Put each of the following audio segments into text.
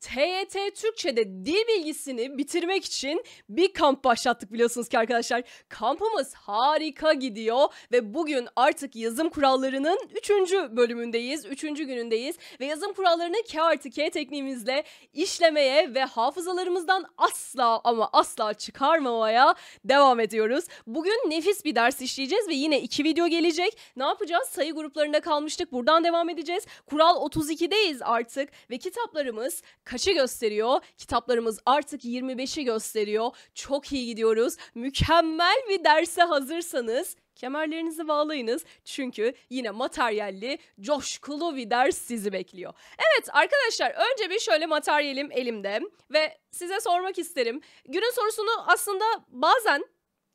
TYT Türkçe'de dil bilgisini bitirmek için bir kamp başlattık biliyorsunuz ki arkadaşlar. Kampımız harika gidiyor ve bugün artık yazım kurallarının 3. bölümündeyiz, 3. günündeyiz ve yazım kurallarını K artı K tekniğimizle işlemeye ve hafızalarımızdan asla ama asla çıkarmamaya devam ediyoruz. Bugün nefis bir ders işleyeceğiz ve yine iki video gelecek. Ne yapacağız? Sayı gruplarında kalmıştık. Buradan devam edeceğiz. Kural 32'deyiz artık ve kitaplarımız bakınız kaçı gösteriyor? Kitaplarımız artık 25'i gösteriyor. Çok iyi gidiyoruz. Mükemmel bir derse hazırsanız kemerlerinizi bağlayınız çünkü yine materyalli, coşkulu bir ders sizi bekliyor. Evet arkadaşlar önce bir şöyle materyalim elimde ve size sormak isterim. Günün sorusunu aslında bazen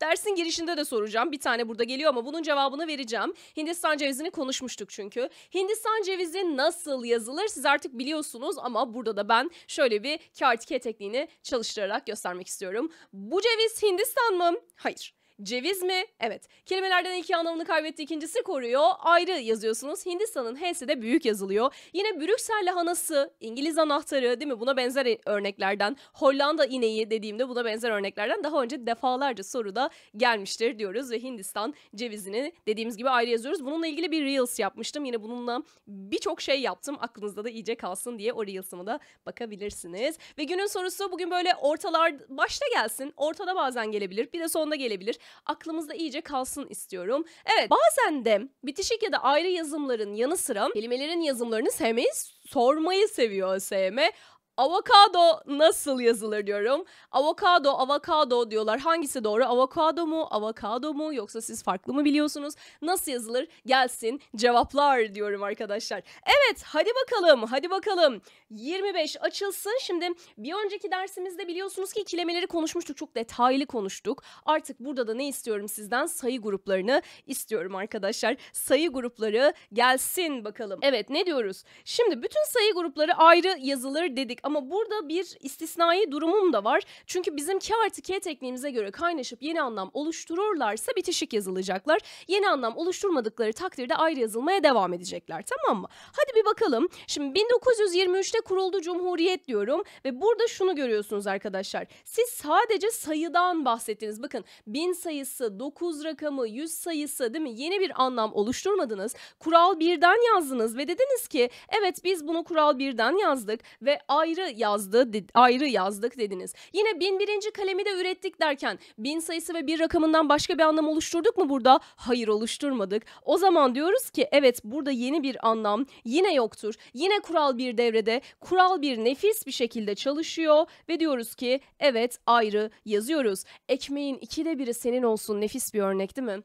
Dersin girişinde de soracağım. Bir tane burada geliyor ama bunun cevabını vereceğim. Hindistan cevizini konuşmuştuk çünkü. Hindistan cevizi nasıl yazılır siz artık biliyorsunuz ama burada da ben şöyle bir kağıt tekniğini çalıştırarak göstermek istiyorum. Bu ceviz Hindistan mı? Hayır. Ceviz mi? Evet. Kelimelerden iki anlamını kaybetti, ikincisi koruyor. Ayrı yazıyorsunuz. Hindistan'ın H'si de büyük yazılıyor. Yine Brüksel lahanası, İngiliz anahtarı değil mi? Buna benzer örneklerden. Hollanda ineği dediğimde buna benzer örneklerden daha önce defalarca soruda gelmiştir diyoruz. Ve Hindistan cevizini dediğimiz gibi ayrı yazıyoruz. Bununla ilgili bir Reels yapmıştım. Yine bununla birçok şey yaptım. Aklınızda da iyice kalsın diye o Reels'ıma da bakabilirsiniz. Ve günün sorusu bugün böyle ortalar başta gelsin. Ortada bazen gelebilir. Bir de sonunda gelebilir aklımızda iyice kalsın istiyorum. Evet bazen de bitişik ya da ayrı yazımların yanı sıra kelimelerin yazımlarını sevmeyi sormayı seviyor SM. Avokado nasıl yazılır diyorum. Avokado, avokado diyorlar. Hangisi doğru? Avokado mu, avokado mu yoksa siz farklı mı biliyorsunuz? Nasıl yazılır? Gelsin cevaplar diyorum arkadaşlar. Evet, hadi bakalım. Hadi bakalım. 25 açılsın. Şimdi bir önceki dersimizde biliyorsunuz ki ikilemeleri konuşmuştuk. Çok detaylı konuştuk. Artık burada da ne istiyorum sizden? Sayı gruplarını istiyorum arkadaşlar. Sayı grupları gelsin bakalım. Evet, ne diyoruz? Şimdi bütün sayı grupları ayrı yazılır dedik ama burada bir istisnai durumum da var. Çünkü bizim K artı K tekniğimize göre kaynaşıp yeni anlam oluştururlarsa bitişik yazılacaklar. Yeni anlam oluşturmadıkları takdirde ayrı yazılmaya devam edecekler tamam mı? Hadi bir bakalım. Şimdi 1923'te kuruldu Cumhuriyet diyorum ve burada şunu görüyorsunuz arkadaşlar. Siz sadece sayıdan bahsettiniz. Bakın bin sayısı, 9 rakamı, 100 sayısı değil mi? Yeni bir anlam oluşturmadınız. Kural birden yazdınız ve dediniz ki evet biz bunu kural birden yazdık ve ayrı ayrı yazdı, ayrı yazdık dediniz. Yine bin birinci kalemi de ürettik derken bin sayısı ve bir rakamından başka bir anlam oluşturduk mu burada? Hayır oluşturmadık. O zaman diyoruz ki evet burada yeni bir anlam yine yoktur. Yine kural bir devrede, kural bir nefis bir şekilde çalışıyor ve diyoruz ki evet ayrı yazıyoruz. Ekmeğin ikide biri senin olsun nefis bir örnek değil mi?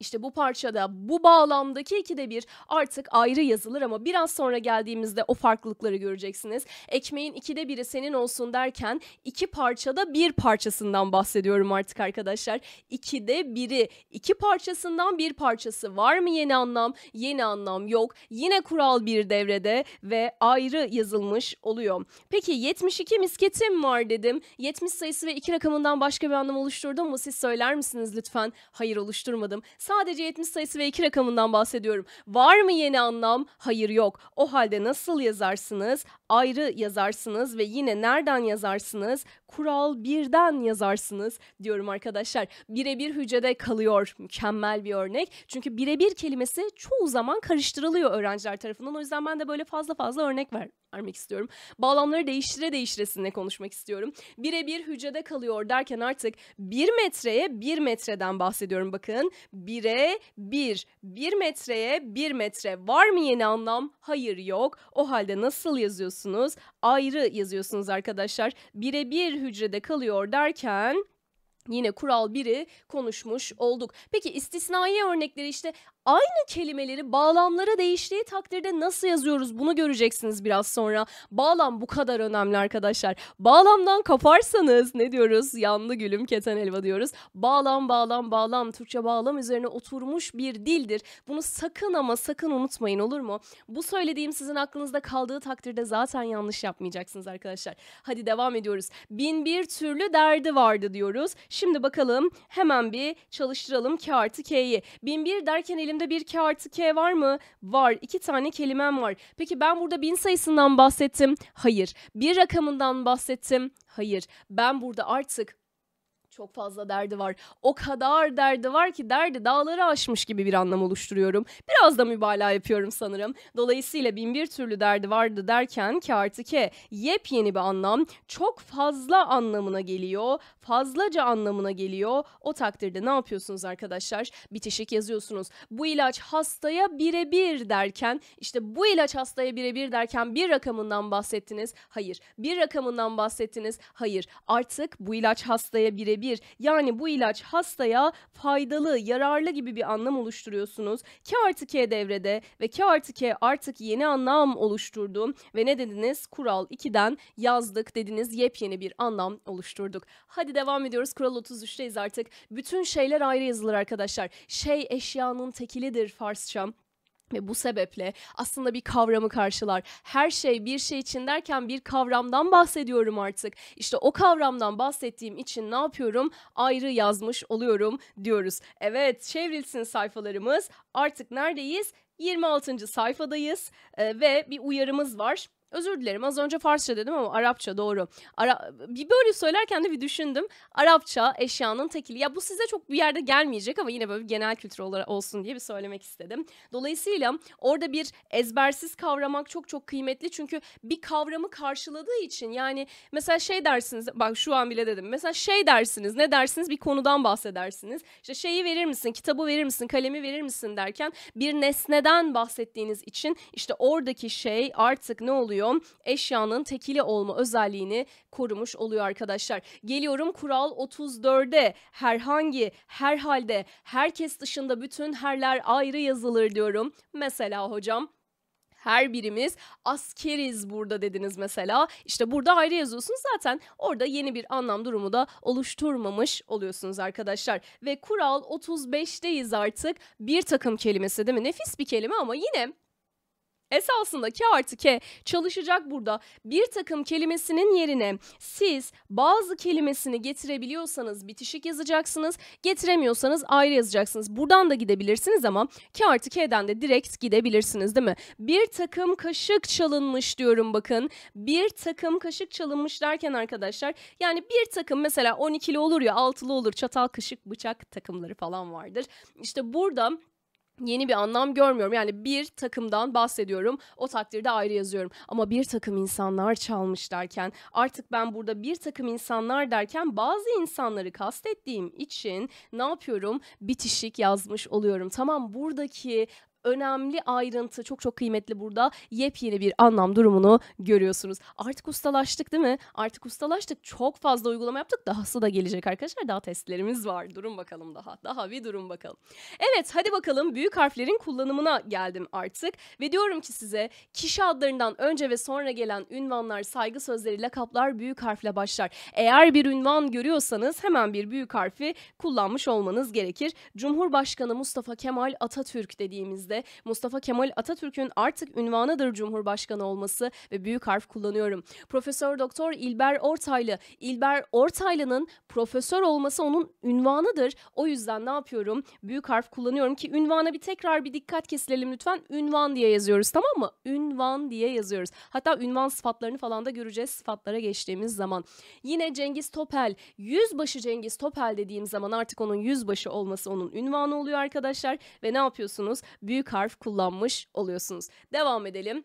İşte bu parçada bu bağlamdaki ikide bir artık ayrı yazılır ama biraz sonra geldiğimizde o farklılıkları göreceksiniz. Ekmeğin ikide biri senin olsun derken iki parçada bir parçasından bahsediyorum artık arkadaşlar. İkide biri iki parçasından bir parçası var mı yeni anlam? Yeni anlam yok. Yine kural bir devrede ve ayrı yazılmış oluyor. Peki 72 misketim var dedim. 70 sayısı ve iki rakamından başka bir anlam oluşturdum mu? Siz söyler misiniz lütfen? Hayır oluşturmadım. Sadece 70 sayısı ve 2 rakamından bahsediyorum. Var mı yeni anlam? Hayır yok. O halde nasıl yazarsınız? Ayrı yazarsınız ve yine nereden yazarsınız? kural birden yazarsınız diyorum arkadaşlar. Birebir hücrede kalıyor mükemmel bir örnek. Çünkü birebir kelimesi çoğu zaman karıştırılıyor öğrenciler tarafından. O yüzden ben de böyle fazla fazla örnek ver vermek istiyorum. Bağlamları değiştire değiştire sizinle konuşmak istiyorum. Birebir hücrede kalıyor derken artık bir metreye bir metreden bahsediyorum bakın. Bire bir, bir metreye bir metre. Var mı yeni anlam? Hayır yok. O halde nasıl yazıyorsunuz? Ayrı yazıyorsunuz arkadaşlar. Birebir hücrede kalıyor derken yine kural biri konuşmuş olduk. Peki istisnai örnekleri işte aynı kelimeleri bağlamlara değiştiği takdirde nasıl yazıyoruz bunu göreceksiniz biraz sonra. Bağlam bu kadar önemli arkadaşlar. Bağlamdan kaparsanız ne diyoruz? Yanlı gülüm keten elva diyoruz. Bağlam bağlam bağlam Türkçe bağlam üzerine oturmuş bir dildir. Bunu sakın ama sakın unutmayın olur mu? Bu söylediğim sizin aklınızda kaldığı takdirde zaten yanlış yapmayacaksınız arkadaşlar. Hadi devam ediyoruz. Bin bir türlü derdi vardı diyoruz. Şimdi bakalım hemen bir çalıştıralım K artı K'yi. Bin bir derken elim önümde bir K artı K var mı? Var. İki tane kelimem var. Peki ben burada bin sayısından bahsettim. Hayır. Bir rakamından bahsettim. Hayır. Ben burada artık çok fazla derdi var. O kadar derdi var ki derdi dağları aşmış gibi bir anlam oluşturuyorum. Biraz da mübalağa yapıyorum sanırım. Dolayısıyla bin bir türlü derdi vardı derken ki artık e, yepyeni bir anlam çok fazla anlamına geliyor. Fazlaca anlamına geliyor. O takdirde ne yapıyorsunuz arkadaşlar? Bitişik yazıyorsunuz. Bu ilaç hastaya birebir derken işte bu ilaç hastaya birebir derken bir rakamından bahsettiniz. Hayır. Bir rakamından bahsettiniz. Hayır. Artık bu ilaç hastaya birebir bir. Yani bu ilaç hastaya faydalı, yararlı gibi bir anlam oluşturuyorsunuz. K artı K devrede ve K artı K artık yeni anlam oluşturdu. Ve ne dediniz? Kural 2'den yazdık dediniz. Yepyeni bir anlam oluşturduk. Hadi devam ediyoruz. Kural 33'teyiz artık. Bütün şeyler ayrı yazılır arkadaşlar. Şey eşyanın tekilidir Farsçam. Ve bu sebeple aslında bir kavramı karşılar. Her şey bir şey için derken bir kavramdan bahsediyorum artık. İşte o kavramdan bahsettiğim için ne yapıyorum? Ayrı yazmış oluyorum diyoruz. Evet çevrilsin sayfalarımız. Artık neredeyiz? 26. sayfadayız ee, ve bir uyarımız var Özür dilerim az önce Farsça dedim ama Arapça doğru. Ara bir böyle söylerken de bir düşündüm. Arapça eşyanın tekili. Ya bu size çok bir yerde gelmeyecek ama yine böyle bir genel kültür olarak olsun diye bir söylemek istedim. Dolayısıyla orada bir ezbersiz kavramak çok çok kıymetli. Çünkü bir kavramı karşıladığı için yani mesela şey dersiniz bak şu an bile dedim. Mesela şey dersiniz ne dersiniz bir konudan bahsedersiniz. İşte şeyi verir misin kitabı verir misin kalemi verir misin derken bir nesneden bahsettiğiniz için işte oradaki şey artık ne oluyor? oluyor. Eşyanın tekili olma özelliğini korumuş oluyor arkadaşlar. Geliyorum kural 34'e. Herhangi, herhalde, herkes dışında bütün herler ayrı yazılır diyorum. Mesela hocam her birimiz askeriz burada dediniz mesela. İşte burada ayrı yazıyorsunuz zaten orada yeni bir anlam durumu da oluşturmamış oluyorsunuz arkadaşlar. Ve kural 35'teyiz artık bir takım kelimesi değil mi? Nefis bir kelime ama yine Esasında ki artı ke çalışacak burada. Bir takım kelimesinin yerine siz bazı kelimesini getirebiliyorsanız bitişik yazacaksınız. Getiremiyorsanız ayrı yazacaksınız. Buradan da gidebilirsiniz ama ki artı ke'den de direkt gidebilirsiniz değil mi? Bir takım kaşık çalınmış diyorum bakın. Bir takım kaşık çalınmış derken arkadaşlar yani bir takım mesela 12'li olur ya 6'lı olur çatal kaşık bıçak takımları falan vardır. İşte burada yeni bir anlam görmüyorum. Yani bir takımdan bahsediyorum. O takdirde ayrı yazıyorum. Ama bir takım insanlar çalmış derken artık ben burada bir takım insanlar derken bazı insanları kastettiğim için ne yapıyorum? Bitişik yazmış oluyorum. Tamam buradaki önemli ayrıntı çok çok kıymetli burada yepyeni bir anlam durumunu görüyorsunuz. Artık ustalaştık değil mi? Artık ustalaştık. Çok fazla uygulama yaptık. Dahası da gelecek arkadaşlar. Daha testlerimiz var. Durun bakalım daha. Daha bir durum bakalım. Evet hadi bakalım büyük harflerin kullanımına geldim artık. Ve diyorum ki size kişi adlarından önce ve sonra gelen ünvanlar, saygı sözleri, lakaplar büyük harfle başlar. Eğer bir ünvan görüyorsanız hemen bir büyük harfi kullanmış olmanız gerekir. Cumhurbaşkanı Mustafa Kemal Atatürk dediğimizde ise Mustafa Kemal Atatürk'ün artık ünvanıdır Cumhurbaşkanı olması ve büyük harf kullanıyorum. Profesör Doktor İlber Ortaylı. İlber Ortaylı'nın profesör olması onun ünvanıdır. O yüzden ne yapıyorum? Büyük harf kullanıyorum ki ünvana bir tekrar bir dikkat kesilelim lütfen. Ünvan diye yazıyoruz tamam mı? Ünvan diye yazıyoruz. Hatta ünvan sıfatlarını falan da göreceğiz sıfatlara geçtiğimiz zaman. Yine Cengiz Topel, yüzbaşı Cengiz Topel dediğim zaman artık onun yüzbaşı olması onun ünvanı oluyor arkadaşlar. Ve ne yapıyorsunuz? Büyük büyük harf kullanmış oluyorsunuz. Devam edelim.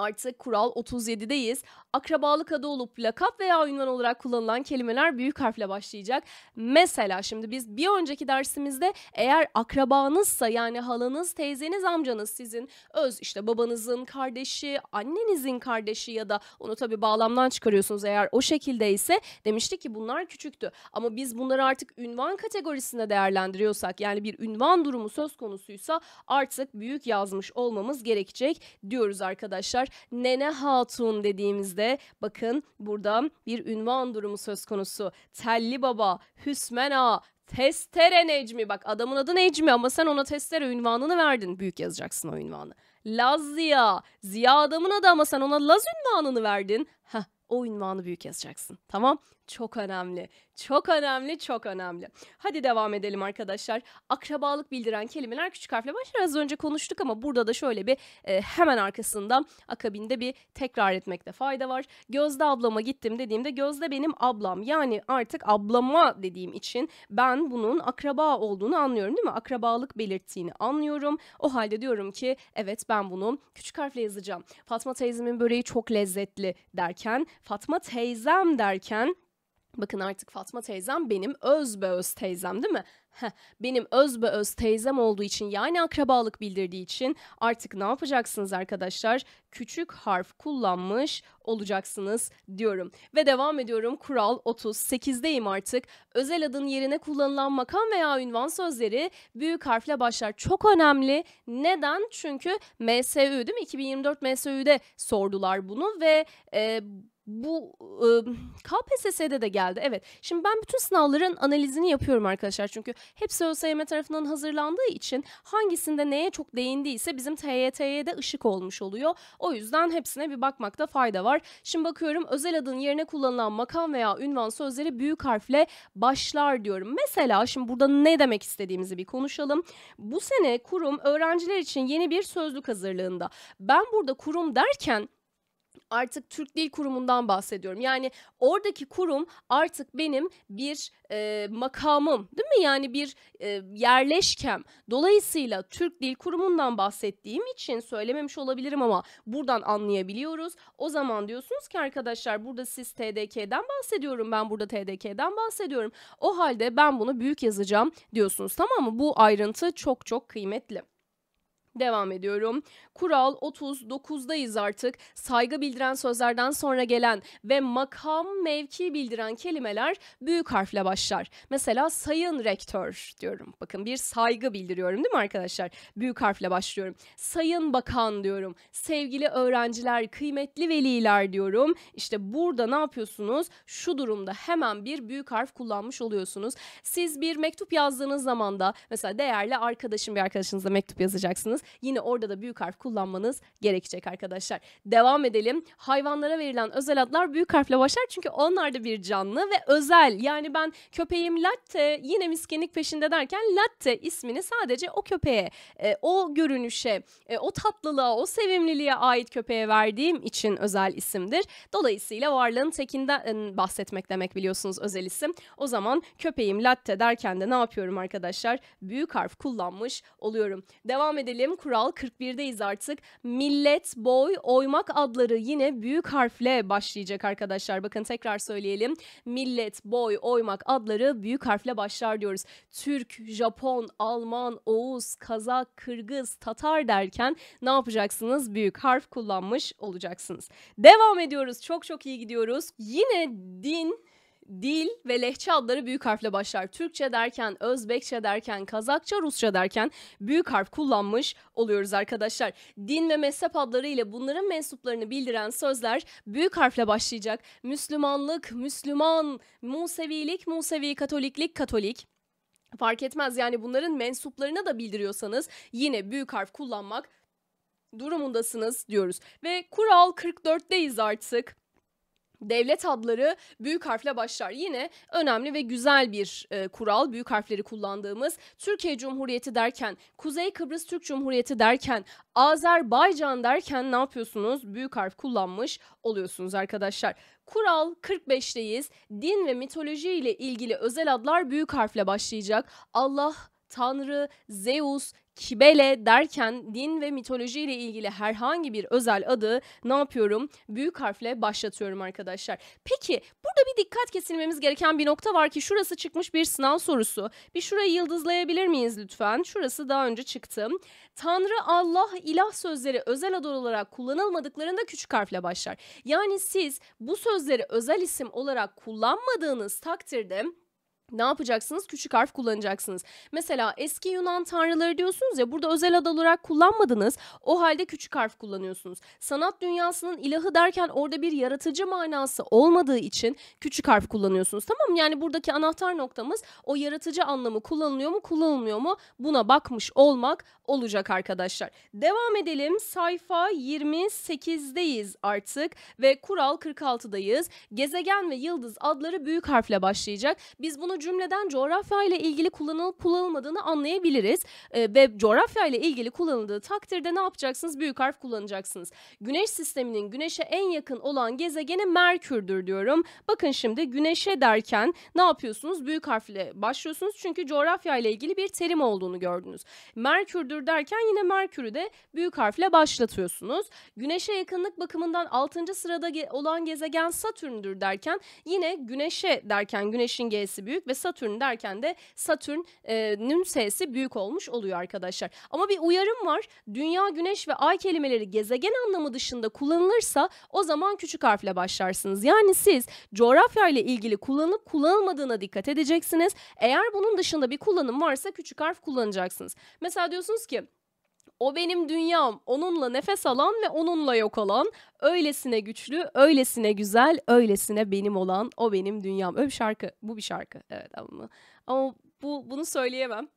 Artık kural 37'deyiz. Akrabalık adı olup lakap veya ünvan olarak kullanılan kelimeler büyük harfle başlayacak. Mesela şimdi biz bir önceki dersimizde eğer akrabanızsa yani halanız, teyzeniz, amcanız sizin öz işte babanızın kardeşi, annenizin kardeşi ya da onu tabi bağlamdan çıkarıyorsunuz eğer o şekildeyse demiştik ki bunlar küçüktü. Ama biz bunları artık ünvan kategorisinde değerlendiriyorsak yani bir ünvan durumu söz konusuysa artık büyük yazmış olmamız gerekecek diyoruz arkadaşlar. Nene Hatun dediğimizde bakın burada bir ünvan durumu söz konusu. Telli Baba, Hüsmen Ağa, Testere Necmi. Bak adamın adı Necmi ama sen ona testere ünvanını verdin. Büyük yazacaksın o ünvanı. Laz Ziya. Ziya adamın adı ama sen ona Laz ünvanını verdin. Heh, o ünvanı büyük yazacaksın. Tamam çok önemli. Çok önemli, çok önemli. Hadi devam edelim arkadaşlar. Akrabalık bildiren kelimeler küçük harfle başlar. Az önce konuştuk ama burada da şöyle bir e, hemen arkasından akabinde bir tekrar etmekte fayda var. Gözde ablama gittim dediğimde Gözde benim ablam. Yani artık ablama dediğim için ben bunun akraba olduğunu anlıyorum değil mi? Akrabalık belirttiğini anlıyorum. O halde diyorum ki evet ben bunu küçük harfle yazacağım. Fatma teyzemin böreği çok lezzetli derken Fatma teyzem derken Bakın artık Fatma teyzem benim öz teyzem değil mi? Heh, benim öz teyzem olduğu için yani akrabalık bildirdiği için artık ne yapacaksınız arkadaşlar? Küçük harf kullanmış olacaksınız diyorum. Ve devam ediyorum kural 38'deyim artık. Özel adın yerine kullanılan makam veya ünvan sözleri büyük harfle başlar. Çok önemli. Neden? Çünkü MSÜ değil mi? 2024 MSÜ'de sordular bunu ve... E, bu e, KPSS'de de geldi. Evet. Şimdi ben bütün sınavların analizini yapıyorum arkadaşlar. Çünkü hepsi ÖSYM tarafından hazırlandığı için hangisinde neye çok değindiyse bizim TYT'ye de ışık olmuş oluyor. O yüzden hepsine bir bakmakta fayda var. Şimdi bakıyorum özel adın yerine kullanılan makam veya ünvan sözleri büyük harfle başlar diyorum. Mesela şimdi burada ne demek istediğimizi bir konuşalım. Bu sene kurum öğrenciler için yeni bir sözlük hazırlığında. Ben burada kurum derken artık Türk Dil Kurumu'ndan bahsediyorum. Yani oradaki kurum artık benim bir e, makamım değil mi? Yani bir e, yerleşkem. Dolayısıyla Türk Dil Kurumu'ndan bahsettiğim için söylememiş olabilirim ama buradan anlayabiliyoruz. O zaman diyorsunuz ki arkadaşlar burada siz TDK'den bahsediyorum ben burada TDK'den bahsediyorum. O halde ben bunu büyük yazacağım diyorsunuz tamam mı? Bu ayrıntı çok çok kıymetli devam ediyorum. Kural 39'dayız artık. Saygı bildiren sözlerden sonra gelen ve makam mevki bildiren kelimeler büyük harfle başlar. Mesela sayın rektör diyorum. Bakın bir saygı bildiriyorum değil mi arkadaşlar? Büyük harfle başlıyorum. Sayın bakan diyorum. Sevgili öğrenciler, kıymetli veliler diyorum. İşte burada ne yapıyorsunuz? Şu durumda hemen bir büyük harf kullanmış oluyorsunuz. Siz bir mektup yazdığınız zaman da mesela değerli arkadaşım bir arkadaşınıza mektup yazacaksınız. Yine orada da büyük harf kullanmanız gerekecek arkadaşlar. Devam edelim. Hayvanlara verilen özel adlar büyük harfle başlar çünkü onlar da bir canlı ve özel. Yani ben köpeğim Latte yine miskinlik peşinde derken Latte ismini sadece o köpeğe, e, o görünüşe, e, o tatlılığa, o sevimliliğe ait köpeğe verdiğim için özel isimdir. Dolayısıyla varlığın tekinden e, bahsetmek demek biliyorsunuz özel isim. O zaman köpeğim Latte derken de ne yapıyorum arkadaşlar? Büyük harf kullanmış oluyorum. Devam edelim. Muharrem Kural 41'deyiz artık. Millet, boy, oymak adları yine büyük harfle başlayacak arkadaşlar. Bakın tekrar söyleyelim. Millet, boy, oymak adları büyük harfle başlar diyoruz. Türk, Japon, Alman, Oğuz, Kazak, Kırgız, Tatar derken ne yapacaksınız? Büyük harf kullanmış olacaksınız. Devam ediyoruz. Çok çok iyi gidiyoruz. Yine din dil ve lehçe adları büyük harfle başlar. Türkçe derken, Özbekçe derken, Kazakça, Rusça derken büyük harf kullanmış oluyoruz arkadaşlar. Din ve mezhep adları ile bunların mensuplarını bildiren sözler büyük harfle başlayacak. Müslümanlık, Müslüman, Musevilik, Musevi Katoliklik, Katolik. Fark etmez yani bunların mensuplarına da bildiriyorsanız yine büyük harf kullanmak durumundasınız diyoruz. Ve kural 44'teyiz artık. Devlet adları büyük harfle başlar. Yine önemli ve güzel bir e, kural büyük harfleri kullandığımız Türkiye Cumhuriyeti derken, Kuzey Kıbrıs Türk Cumhuriyeti derken, Azerbaycan derken ne yapıyorsunuz? Büyük harf kullanmış oluyorsunuz arkadaşlar. Kural 45'teyiz. Din ve mitoloji ile ilgili özel adlar büyük harfle başlayacak. Allah, Tanrı, Zeus, Kibele derken din ve mitoloji ile ilgili herhangi bir özel adı ne yapıyorum? Büyük harfle başlatıyorum arkadaşlar. Peki burada bir dikkat kesilmemiz gereken bir nokta var ki şurası çıkmış bir sınav sorusu. Bir şurayı yıldızlayabilir miyiz lütfen? Şurası daha önce çıktı. Tanrı, Allah, ilah sözleri özel ad olarak kullanılmadıklarında küçük harfle başlar. Yani siz bu sözleri özel isim olarak kullanmadığınız takdirde ne yapacaksınız? Küçük harf kullanacaksınız. Mesela eski Yunan tanrıları diyorsunuz ya burada özel ad olarak kullanmadınız. O halde küçük harf kullanıyorsunuz. Sanat dünyasının ilahı derken orada bir yaratıcı manası olmadığı için küçük harf kullanıyorsunuz. Tamam yani buradaki anahtar noktamız o yaratıcı anlamı kullanılıyor mu kullanılmıyor mu buna bakmış olmak olacak arkadaşlar. Devam edelim sayfa 28'deyiz artık ve kural 46'dayız. Gezegen ve yıldız adları büyük harfle başlayacak. Biz bunu cümleden coğrafya ile ilgili kullanılıp kullanılmadığını anlayabiliriz. E, ve coğrafya ile ilgili kullanıldığı takdirde ne yapacaksınız? Büyük harf kullanacaksınız. Güneş sisteminin güneşe en yakın olan gezegeni Merkür'dür diyorum. Bakın şimdi güneşe derken ne yapıyorsunuz? Büyük harfle başlıyorsunuz çünkü coğrafya ile ilgili bir terim olduğunu gördünüz. Merkür'dür derken yine Merkür'ü de büyük harfle başlatıyorsunuz. Güneşe yakınlık bakımından 6. sırada ge olan gezegen Satürn'dür derken yine güneşe derken güneşin G'si büyük ve Satürn derken de Satürn'ün sesi büyük olmuş oluyor arkadaşlar. Ama bir uyarım var. Dünya, Güneş ve Ay kelimeleri gezegen anlamı dışında kullanılırsa o zaman küçük harfle başlarsınız. Yani siz coğrafya ile ilgili kullanıp kullanılmadığına dikkat edeceksiniz. Eğer bunun dışında bir kullanım varsa küçük harf kullanacaksınız. Mesela diyorsunuz ki o benim dünyam. Onunla nefes alan ve onunla yok olan. Öylesine güçlü, öylesine güzel, öylesine benim olan. O benim dünyam. Öyle bir şarkı. Bu bir şarkı. Evet ama ama bu bunu söyleyemem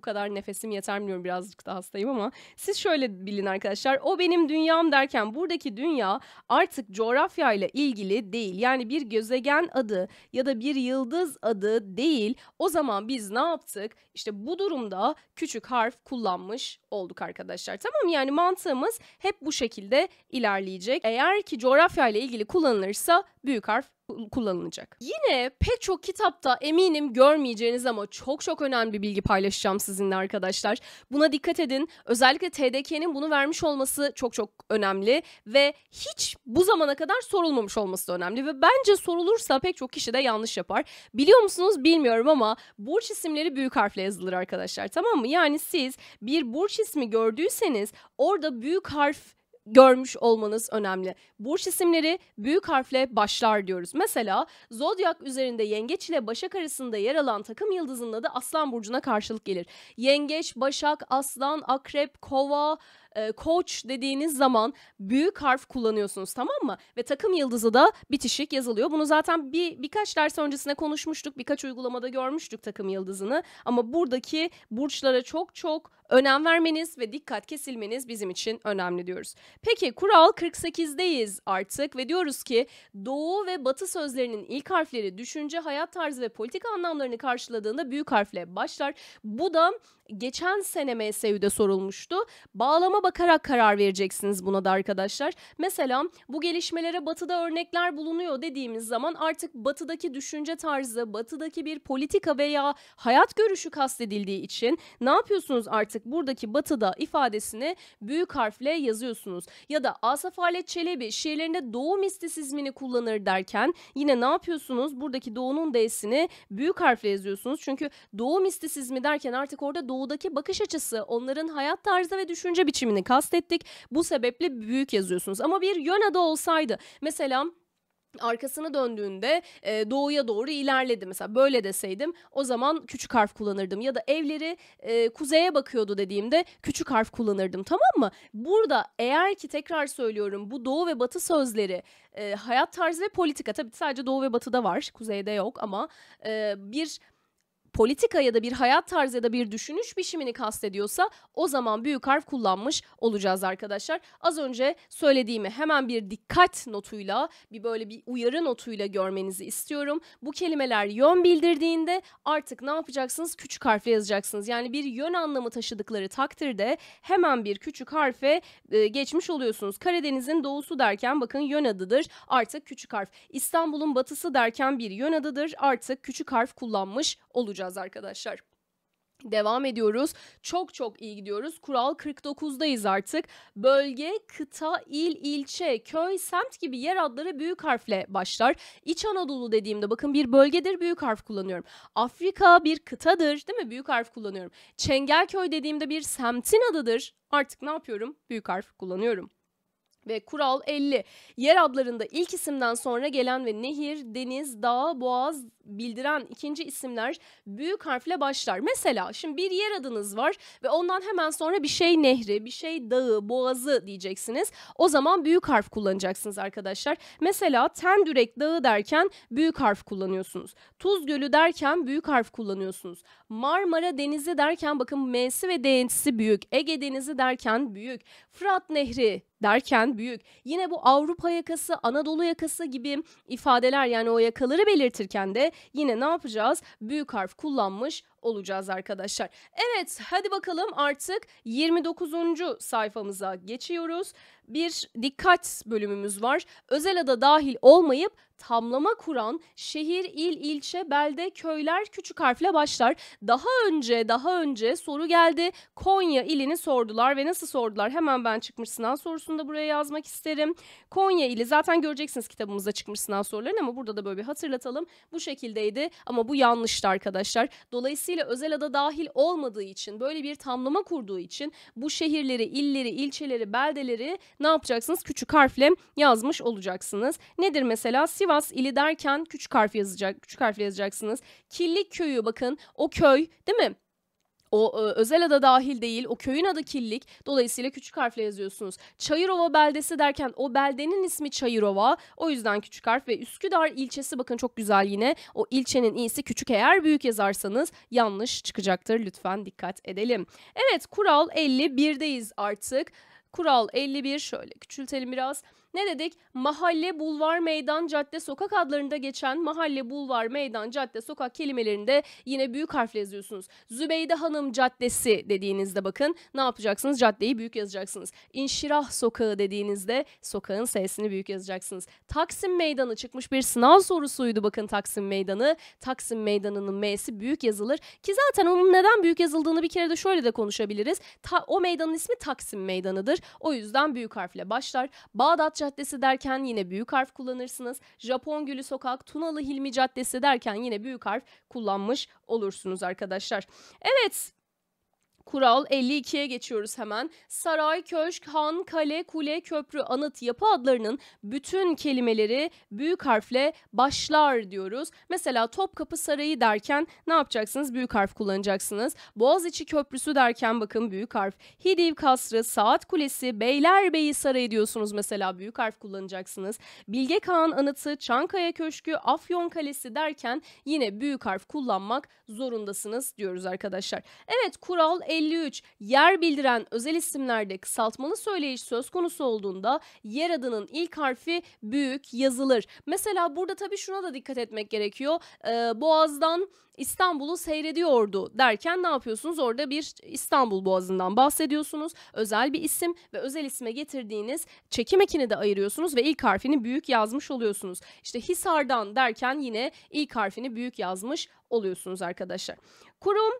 bu kadar nefesim yeter bilmiyorum birazcık da hastayım ama siz şöyle bilin arkadaşlar o benim dünyam derken buradaki dünya artık coğrafyayla ilgili değil yani bir gezegen adı ya da bir yıldız adı değil o zaman biz ne yaptık işte bu durumda küçük harf kullanmış olduk arkadaşlar tamam yani mantığımız hep bu şekilde ilerleyecek eğer ki coğrafyayla ilgili kullanılırsa büyük harf kullanılacak. Yine pek çok kitapta eminim görmeyeceğiniz ama çok çok önemli bir bilgi paylaşacağım sizinle arkadaşlar. Buna dikkat edin. Özellikle TDK'nin bunu vermiş olması çok çok önemli ve hiç bu zamana kadar sorulmamış olması da önemli ve bence sorulursa pek çok kişi de yanlış yapar. Biliyor musunuz bilmiyorum ama burç isimleri büyük harfle yazılır arkadaşlar tamam mı? Yani siz bir burç ismi gördüyseniz orada büyük harf görmüş olmanız önemli. Burç isimleri büyük harfle başlar diyoruz. Mesela zodyak üzerinde yengeç ile başak arasında yer alan takım yıldızının adı aslan burcuna karşılık gelir. Yengeç, başak, aslan, akrep, kova, e, coach dediğiniz zaman büyük harf kullanıyorsunuz tamam mı? Ve takım yıldızı da bitişik yazılıyor. Bunu zaten bir birkaç ders öncesine konuşmuştuk. Birkaç uygulamada görmüştük takım yıldızını. Ama buradaki burçlara çok çok önem vermeniz ve dikkat kesilmeniz bizim için önemli diyoruz. Peki kural 48'deyiz artık ve diyoruz ki doğu ve batı sözlerinin ilk harfleri düşünce, hayat tarzı ve politik anlamlarını karşıladığında büyük harfle başlar. Bu da geçen sene MSÜ'de sorulmuştu. Bağlama bakarak karar vereceksiniz buna da arkadaşlar. Mesela bu gelişmelere batıda örnekler bulunuyor dediğimiz zaman artık batıdaki düşünce tarzı, batıdaki bir politika veya hayat görüşü kastedildiği için ne yapıyorsunuz artık buradaki batıda ifadesini büyük harfle yazıyorsunuz. Ya da Asaf Alet Çelebi şiirlerinde doğu mistisizmini kullanır derken yine ne yapıyorsunuz? Buradaki doğunun D'sini büyük harfle yazıyorsunuz. Çünkü doğu mistisizmi derken artık orada doğu doğudaki bakış açısı, onların hayat tarzı ve düşünce biçimini kastettik. Bu sebeple büyük yazıyorsunuz. Ama bir yön adı olsaydı mesela arkasını döndüğünde e, doğuya doğru ilerledi mesela böyle deseydim o zaman küçük harf kullanırdım ya da evleri e, kuzeye bakıyordu dediğimde küçük harf kullanırdım tamam mı? Burada eğer ki tekrar söylüyorum bu doğu ve batı sözleri e, hayat tarzı ve politika tabii sadece doğu ve batıda var kuzeyde yok ama e, bir politika ya da bir hayat tarzı ya da bir düşünüş biçimini kastediyorsa o zaman büyük harf kullanmış olacağız arkadaşlar. Az önce söylediğimi hemen bir dikkat notuyla bir böyle bir uyarı notuyla görmenizi istiyorum. Bu kelimeler yön bildirdiğinde artık ne yapacaksınız? Küçük harfle yazacaksınız. Yani bir yön anlamı taşıdıkları takdirde hemen bir küçük harfe e, geçmiş oluyorsunuz. Karadeniz'in doğusu derken bakın yön adıdır. Artık küçük harf. İstanbul'un batısı derken bir yön adıdır. Artık küçük harf kullanmış olacağız olacağız arkadaşlar. Devam ediyoruz. Çok çok iyi gidiyoruz. Kural 49'dayız artık. Bölge, kıta, il, ilçe, köy, semt gibi yer adları büyük harfle başlar. İç Anadolu dediğimde bakın bir bölgedir büyük harf kullanıyorum. Afrika bir kıtadır değil mi? Büyük harf kullanıyorum. Çengelköy dediğimde bir semtin adıdır. Artık ne yapıyorum? Büyük harf kullanıyorum. Ve kural 50. Yer adlarında ilk isimden sonra gelen ve nehir, deniz, dağ, boğaz bildiren ikinci isimler büyük harfle başlar. Mesela şimdi bir yer adınız var ve ondan hemen sonra bir şey nehri, bir şey dağı, boğazı diyeceksiniz. O zaman büyük harf kullanacaksınız arkadaşlar. Mesela Tendürek Dağı derken büyük harf kullanıyorsunuz. Tuz Gölü derken büyük harf kullanıyorsunuz. Marmara Denizi derken bakın M'si ve D'si büyük. Ege Denizi derken büyük. Fırat Nehri derken büyük. Yine bu Avrupa yakası, Anadolu yakası gibi ifadeler yani o yakaları belirtirken de yine ne yapacağız? Büyük harf kullanmış olacağız arkadaşlar. Evet hadi bakalım artık 29. sayfamıza geçiyoruz. Bir dikkat bölümümüz var. Özel ada dahil olmayıp tamlama kuran şehir, il, ilçe, belde, köyler küçük harfle başlar. Daha önce, daha önce soru geldi. Konya ilini sordular ve nasıl sordular? Hemen ben çıkmış sınav sorusunu da buraya yazmak isterim. Konya ili zaten göreceksiniz kitabımızda çıkmış sınav sorularını ama burada da böyle bir hatırlatalım. Bu şekildeydi ama bu yanlıştı arkadaşlar. Dolayısıyla Dolayısıyla özel ada dahil olmadığı için böyle bir tamlama kurduğu için bu şehirleri, illeri, ilçeleri, beldeleri ne yapacaksınız? Küçük harfle yazmış olacaksınız. Nedir mesela? Sivas ili derken küçük harf yazacak. Küçük harfle yazacaksınız. Kirlik köyü bakın o köy değil mi? O e, özel ada dahil değil. O köyün adı Killik. Dolayısıyla küçük harfle yazıyorsunuz. Çayırova beldesi derken o beldenin ismi Çayırova. O yüzden küçük harf ve Üsküdar ilçesi bakın çok güzel yine. O ilçenin iyisi küçük eğer büyük yazarsanız yanlış çıkacaktır. Lütfen dikkat edelim. Evet kural 51'deyiz artık. Kural 51 şöyle küçültelim biraz. Ne dedik? Mahalle, bulvar, meydan, cadde, sokak adlarında geçen mahalle, bulvar, meydan, cadde, sokak kelimelerinde yine büyük harfle yazıyorsunuz. Zübeyde Hanım Caddesi dediğinizde bakın ne yapacaksınız? Caddeyi büyük yazacaksınız. İnşirah Sokağı dediğinizde sokağın sesini büyük yazacaksınız. Taksim Meydanı çıkmış bir sınav sorusuydu bakın Taksim Meydanı. Taksim Meydanı'nın M'si büyük yazılır ki zaten onun neden büyük yazıldığını bir kere de şöyle de konuşabiliriz. Ta o meydanın ismi Taksim Meydanı'dır. O yüzden büyük harfle başlar. Bağdat Caddesi derken yine büyük harf kullanırsınız. Japon Gülü Sokak, Tunalı Hilmi Caddesi derken yine büyük harf kullanmış olursunuz arkadaşlar. Evet Kural 52'ye geçiyoruz hemen. Saray, köşk, han, kale, kule, köprü, anıt, yapı adlarının bütün kelimeleri büyük harfle başlar diyoruz. Mesela Topkapı Sarayı derken ne yapacaksınız? Büyük harf kullanacaksınız. Boğaziçi Köprüsü derken bakın büyük harf. Hidiv Kasrı, Saat Kulesi, Beylerbeyi Sarayı diyorsunuz mesela büyük harf kullanacaksınız. Bilge Kağan Anıtı, Çankaya Köşkü, Afyon Kalesi derken yine büyük harf kullanmak zorundasınız diyoruz arkadaşlar. Evet kural 50 53 yer bildiren özel isimlerde kısaltmalı söyleyiş söz konusu olduğunda yer adının ilk harfi büyük yazılır. Mesela burada tabii şuna da dikkat etmek gerekiyor. Ee, Boğaz'dan İstanbul'u seyrediyordu derken ne yapıyorsunuz? Orada bir İstanbul Boğazı'ndan bahsediyorsunuz. Özel bir isim ve özel isme getirdiğiniz çekim ekini de ayırıyorsunuz ve ilk harfini büyük yazmış oluyorsunuz. İşte Hisar'dan derken yine ilk harfini büyük yazmış oluyorsunuz arkadaşlar. Kurum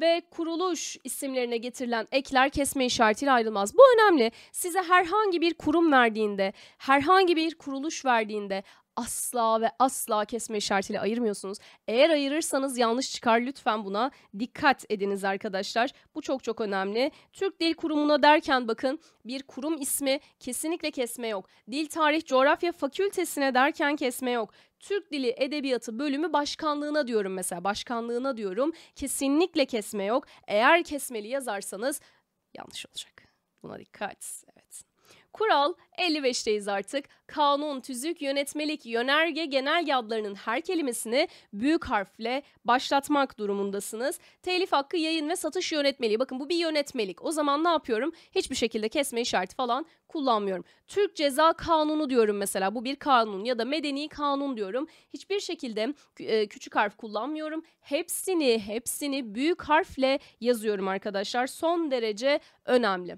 ve kuruluş isimlerine getirilen ekler kesme işaretiyle ayrılmaz. Bu önemli. Size herhangi bir kurum verdiğinde, herhangi bir kuruluş verdiğinde asla ve asla kesme işaretiyle ayırmıyorsunuz. Eğer ayırırsanız yanlış çıkar lütfen buna dikkat ediniz arkadaşlar. Bu çok çok önemli. Türk Dil Kurumu'na derken bakın bir kurum ismi kesinlikle kesme yok. Dil Tarih Coğrafya Fakültesine derken kesme yok. Türk Dili Edebiyatı bölümü başkanlığına diyorum mesela başkanlığına diyorum. Kesinlikle kesme yok. Eğer kesmeli yazarsanız yanlış olacak. Buna dikkat. Evet. Kural 55'teyiz artık. Kanun, tüzük, yönetmelik, yönerge, genel adlarının her kelimesini büyük harfle başlatmak durumundasınız. Telif hakkı yayın ve satış yönetmeliği. Bakın bu bir yönetmelik. O zaman ne yapıyorum? Hiçbir şekilde kesme işareti falan kullanmıyorum. Türk Ceza Kanunu diyorum mesela. Bu bir kanun ya da medeni kanun diyorum. Hiçbir şekilde e, küçük harf kullanmıyorum. Hepsini hepsini büyük harfle yazıyorum arkadaşlar. Son derece önemli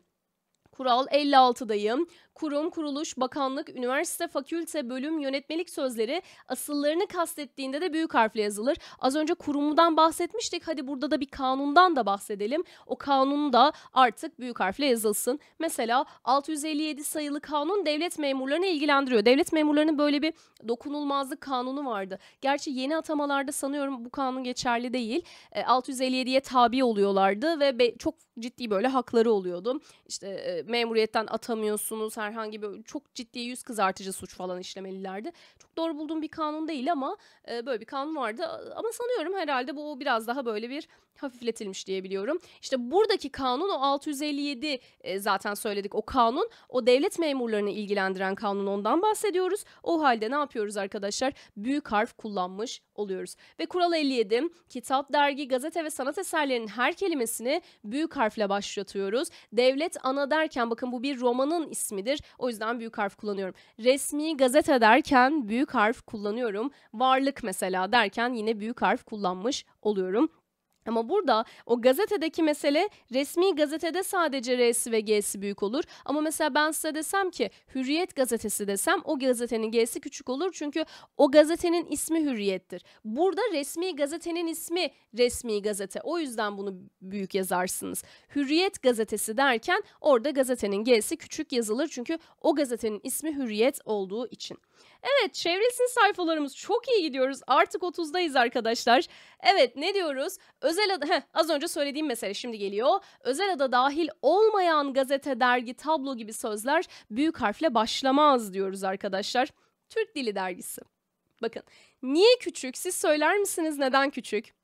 kural 56'dayım kurum, kuruluş, bakanlık, üniversite, fakülte, bölüm, yönetmelik sözleri asıllarını kastettiğinde de büyük harfle yazılır. Az önce kurumdan bahsetmiştik. Hadi burada da bir kanundan da bahsedelim. O kanun da artık büyük harfle yazılsın. Mesela 657 sayılı kanun devlet memurlarını ilgilendiriyor. Devlet memurlarının böyle bir dokunulmazlık kanunu vardı. Gerçi yeni atamalarda sanıyorum bu kanun geçerli değil. 657'ye e, tabi oluyorlardı ve çok ciddi böyle hakları oluyordu. İşte e, memuriyetten atamıyorsunuz, zaten herhangi bir çok ciddi yüz kızartıcı suç falan işlemelilerdi. Çok doğru bulduğum bir kanun değil ama e, böyle bir kanun vardı. Ama sanıyorum herhalde bu biraz daha böyle bir hafifletilmiş diyebiliyorum. İşte buradaki kanun o 657 e, zaten söyledik o kanun. O devlet memurlarını ilgilendiren kanun ondan bahsediyoruz. O halde ne yapıyoruz arkadaşlar? Büyük harf kullanmış oluyoruz. Ve kural 57 kitap, dergi, gazete ve sanat eserlerinin her kelimesini büyük harfle başlatıyoruz. Devlet ana derken bakın bu bir romanın ismidir demektir. O yüzden büyük harf kullanıyorum. Resmi gazete derken büyük harf kullanıyorum. Varlık mesela derken yine büyük harf kullanmış oluyorum. Ama burada o gazetedeki mesele resmi gazetede sadece R'si ve G'si büyük olur. Ama mesela ben size desem ki Hürriyet gazetesi desem o gazetenin G'si küçük olur. Çünkü o gazetenin ismi Hürriyet'tir. Burada resmi gazetenin ismi resmi gazete. O yüzden bunu büyük yazarsınız. Hürriyet gazetesi derken orada gazetenin G'si küçük yazılır. Çünkü o gazetenin ismi Hürriyet olduğu için. Evet çevrilsin sayfalarımız çok iyi gidiyoruz. Artık 30'dayız arkadaşlar. Evet ne diyoruz? Özel ada, heh, az önce söylediğim mesele şimdi geliyor. Özel ada dahil olmayan gazete, dergi, tablo gibi sözler büyük harfle başlamaz diyoruz arkadaşlar. Türk Dili Dergisi. Bakın niye küçük? Siz söyler misiniz neden küçük?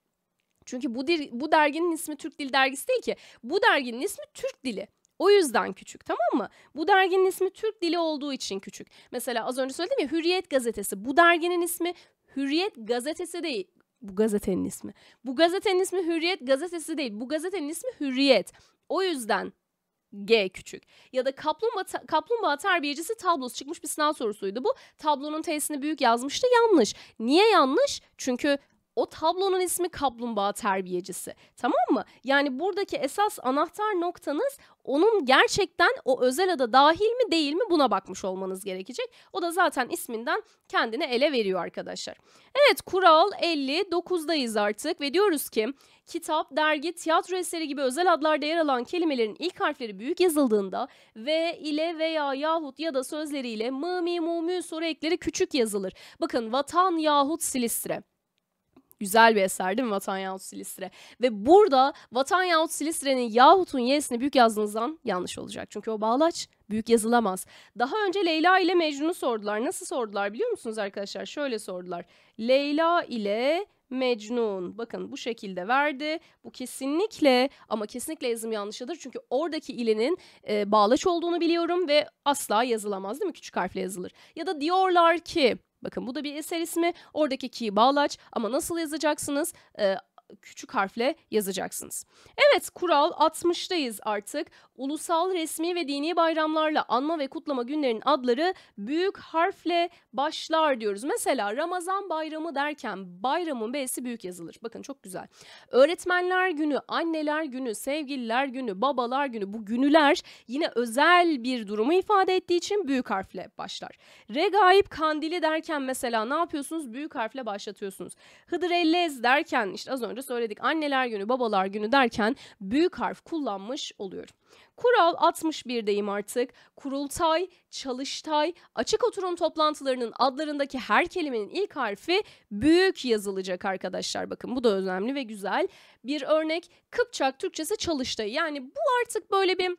Çünkü bu, bu derginin ismi Türk Dil Dergisi değil ki. Bu derginin ismi Türk Dili. O yüzden küçük tamam mı? Bu derginin ismi Türk dili olduğu için küçük. Mesela az önce söyledim ya Hürriyet gazetesi. Bu derginin ismi Hürriyet gazetesi değil. Bu gazetenin ismi. Bu gazetenin ismi Hürriyet gazetesi değil. Bu gazetenin ismi Hürriyet. O yüzden G küçük. Ya da kaplumbağa, kaplumbağa terbiyecisi tablosu çıkmış bir sınav sorusuydu bu. Tablonun T'sini büyük yazmıştı yanlış. Niye yanlış? Çünkü o tablonun ismi kaplumbağa terbiyecisi. Tamam mı? Yani buradaki esas anahtar noktanız onun gerçekten o özel ada dahil mi değil mi buna bakmış olmanız gerekecek. O da zaten isminden kendine ele veriyor arkadaşlar. Evet kural 59'dayız artık ve diyoruz ki kitap, dergi, tiyatro eseri gibi özel adlarda yer alan kelimelerin ilk harfleri büyük yazıldığında ve ile veya yahut ya da sözleriyle mı mi mu mü soru ekleri küçük yazılır. Bakın vatan yahut silistre. Güzel bir eser değil mi Vatan yahut Silistre? Ve burada Vatan yahut Silistre'nin yahutun y'sini büyük yazdığınızdan yanlış olacak. Çünkü o bağlaç büyük yazılamaz. Daha önce Leyla ile Mecnun'u sordular. Nasıl sordular biliyor musunuz arkadaşlar? Şöyle sordular. Leyla ile Mecnun. Bakın bu şekilde verdi. Bu kesinlikle ama kesinlikle yazım yanlışıdır. Çünkü oradaki ilinin e, bağlaç olduğunu biliyorum ve asla yazılamaz değil mi? Küçük harfle yazılır. Ya da diyorlar ki Bakın bu da bir eser ismi. Oradaki ki bağlaç ama nasıl yazacaksınız? E, küçük harfle yazacaksınız. Evet kural 60'dayız artık. Ulusal resmi ve dini bayramlarla anma ve kutlama günlerinin adları büyük harfle başlar diyoruz. Mesela Ramazan bayramı derken bayramın B'si büyük yazılır. Bakın çok güzel. Öğretmenler günü, anneler günü, sevgililer günü, babalar günü bu günüler yine özel bir durumu ifade ettiği için büyük harfle başlar. Regaip kandili derken mesela ne yapıyorsunuz? Büyük harfle başlatıyorsunuz. Hıdrellez derken işte az önce bunları söyledik. Anneler günü, babalar günü derken büyük harf kullanmış oluyorum. Kural 61'deyim artık. Kurultay, çalıştay, açık oturum toplantılarının adlarındaki her kelimenin ilk harfi büyük yazılacak arkadaşlar. Bakın bu da önemli ve güzel. Bir örnek Kıpçak Türkçesi çalıştay. Yani bu artık böyle bir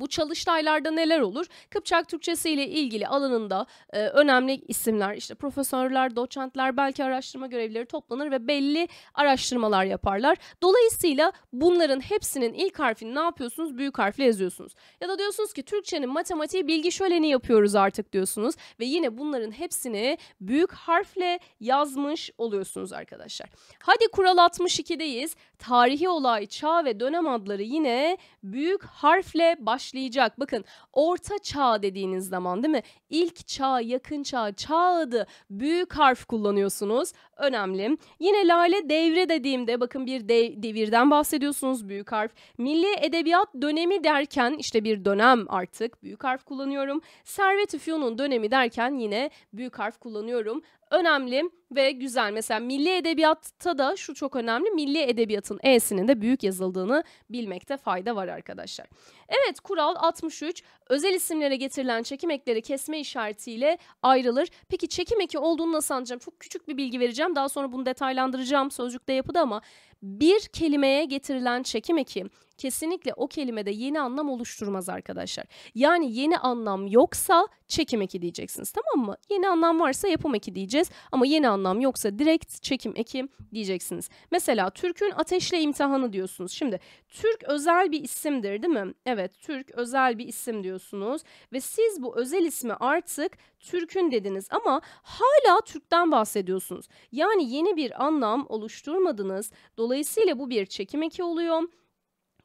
bu çalıştaylarda neler olur? Kıpçak Türkçesi ile ilgili alanında e, önemli isimler, işte profesörler, doçentler, belki araştırma görevlileri toplanır ve belli araştırmalar yaparlar. Dolayısıyla bunların hepsinin ilk harfini ne yapıyorsunuz? Büyük harfle yazıyorsunuz. Ya da diyorsunuz ki Türkçenin matematiği bilgi şöleni yapıyoruz artık diyorsunuz ve yine bunların hepsini büyük harfle yazmış oluyorsunuz arkadaşlar. Hadi kural 62'deyiz. Tarihi olay, çağ ve dönem adları yine büyük harfle baş başlayacak. Bakın orta çağ dediğiniz zaman değil mi? İlk çağ, yakın çağ, çağ adı büyük harf kullanıyorsunuz. Önemli. Yine lale devre dediğimde bakın bir dev, devirden bahsediyorsunuz büyük harf. Milli edebiyat dönemi derken işte bir dönem artık büyük harf kullanıyorum. Servet-i dönemi derken yine büyük harf kullanıyorum önemli ve güzel. Mesela milli edebiyatta da şu çok önemli. Milli edebiyatın E'sinin de büyük yazıldığını bilmekte fayda var arkadaşlar. Evet kural 63 özel isimlere getirilen çekim ekleri kesme işaretiyle ayrılır. Peki çekim eki olduğunu nasıl anlayacağım? Çok küçük bir bilgi vereceğim. Daha sonra bunu detaylandıracağım sözcükte yapıda ama bir kelimeye getirilen çekim eki kesinlikle o kelimede yeni anlam oluşturmaz arkadaşlar. Yani yeni anlam yoksa çekim eki diyeceksiniz tamam mı? Yeni anlam varsa yapım eki diyeceğiz ama yeni anlam yoksa direkt çekim eki diyeceksiniz. Mesela Türk'ün ateşle imtihanı diyorsunuz. Şimdi Türk özel bir isimdir değil mi? Evet Türk özel bir isim diyorsunuz ve siz bu özel ismi artık Türk'ün dediniz ama hala Türk'ten bahsediyorsunuz. Yani yeni bir anlam oluşturmadınız. Dolayısıyla Dolayısıyla bu bir çekim eki oluyor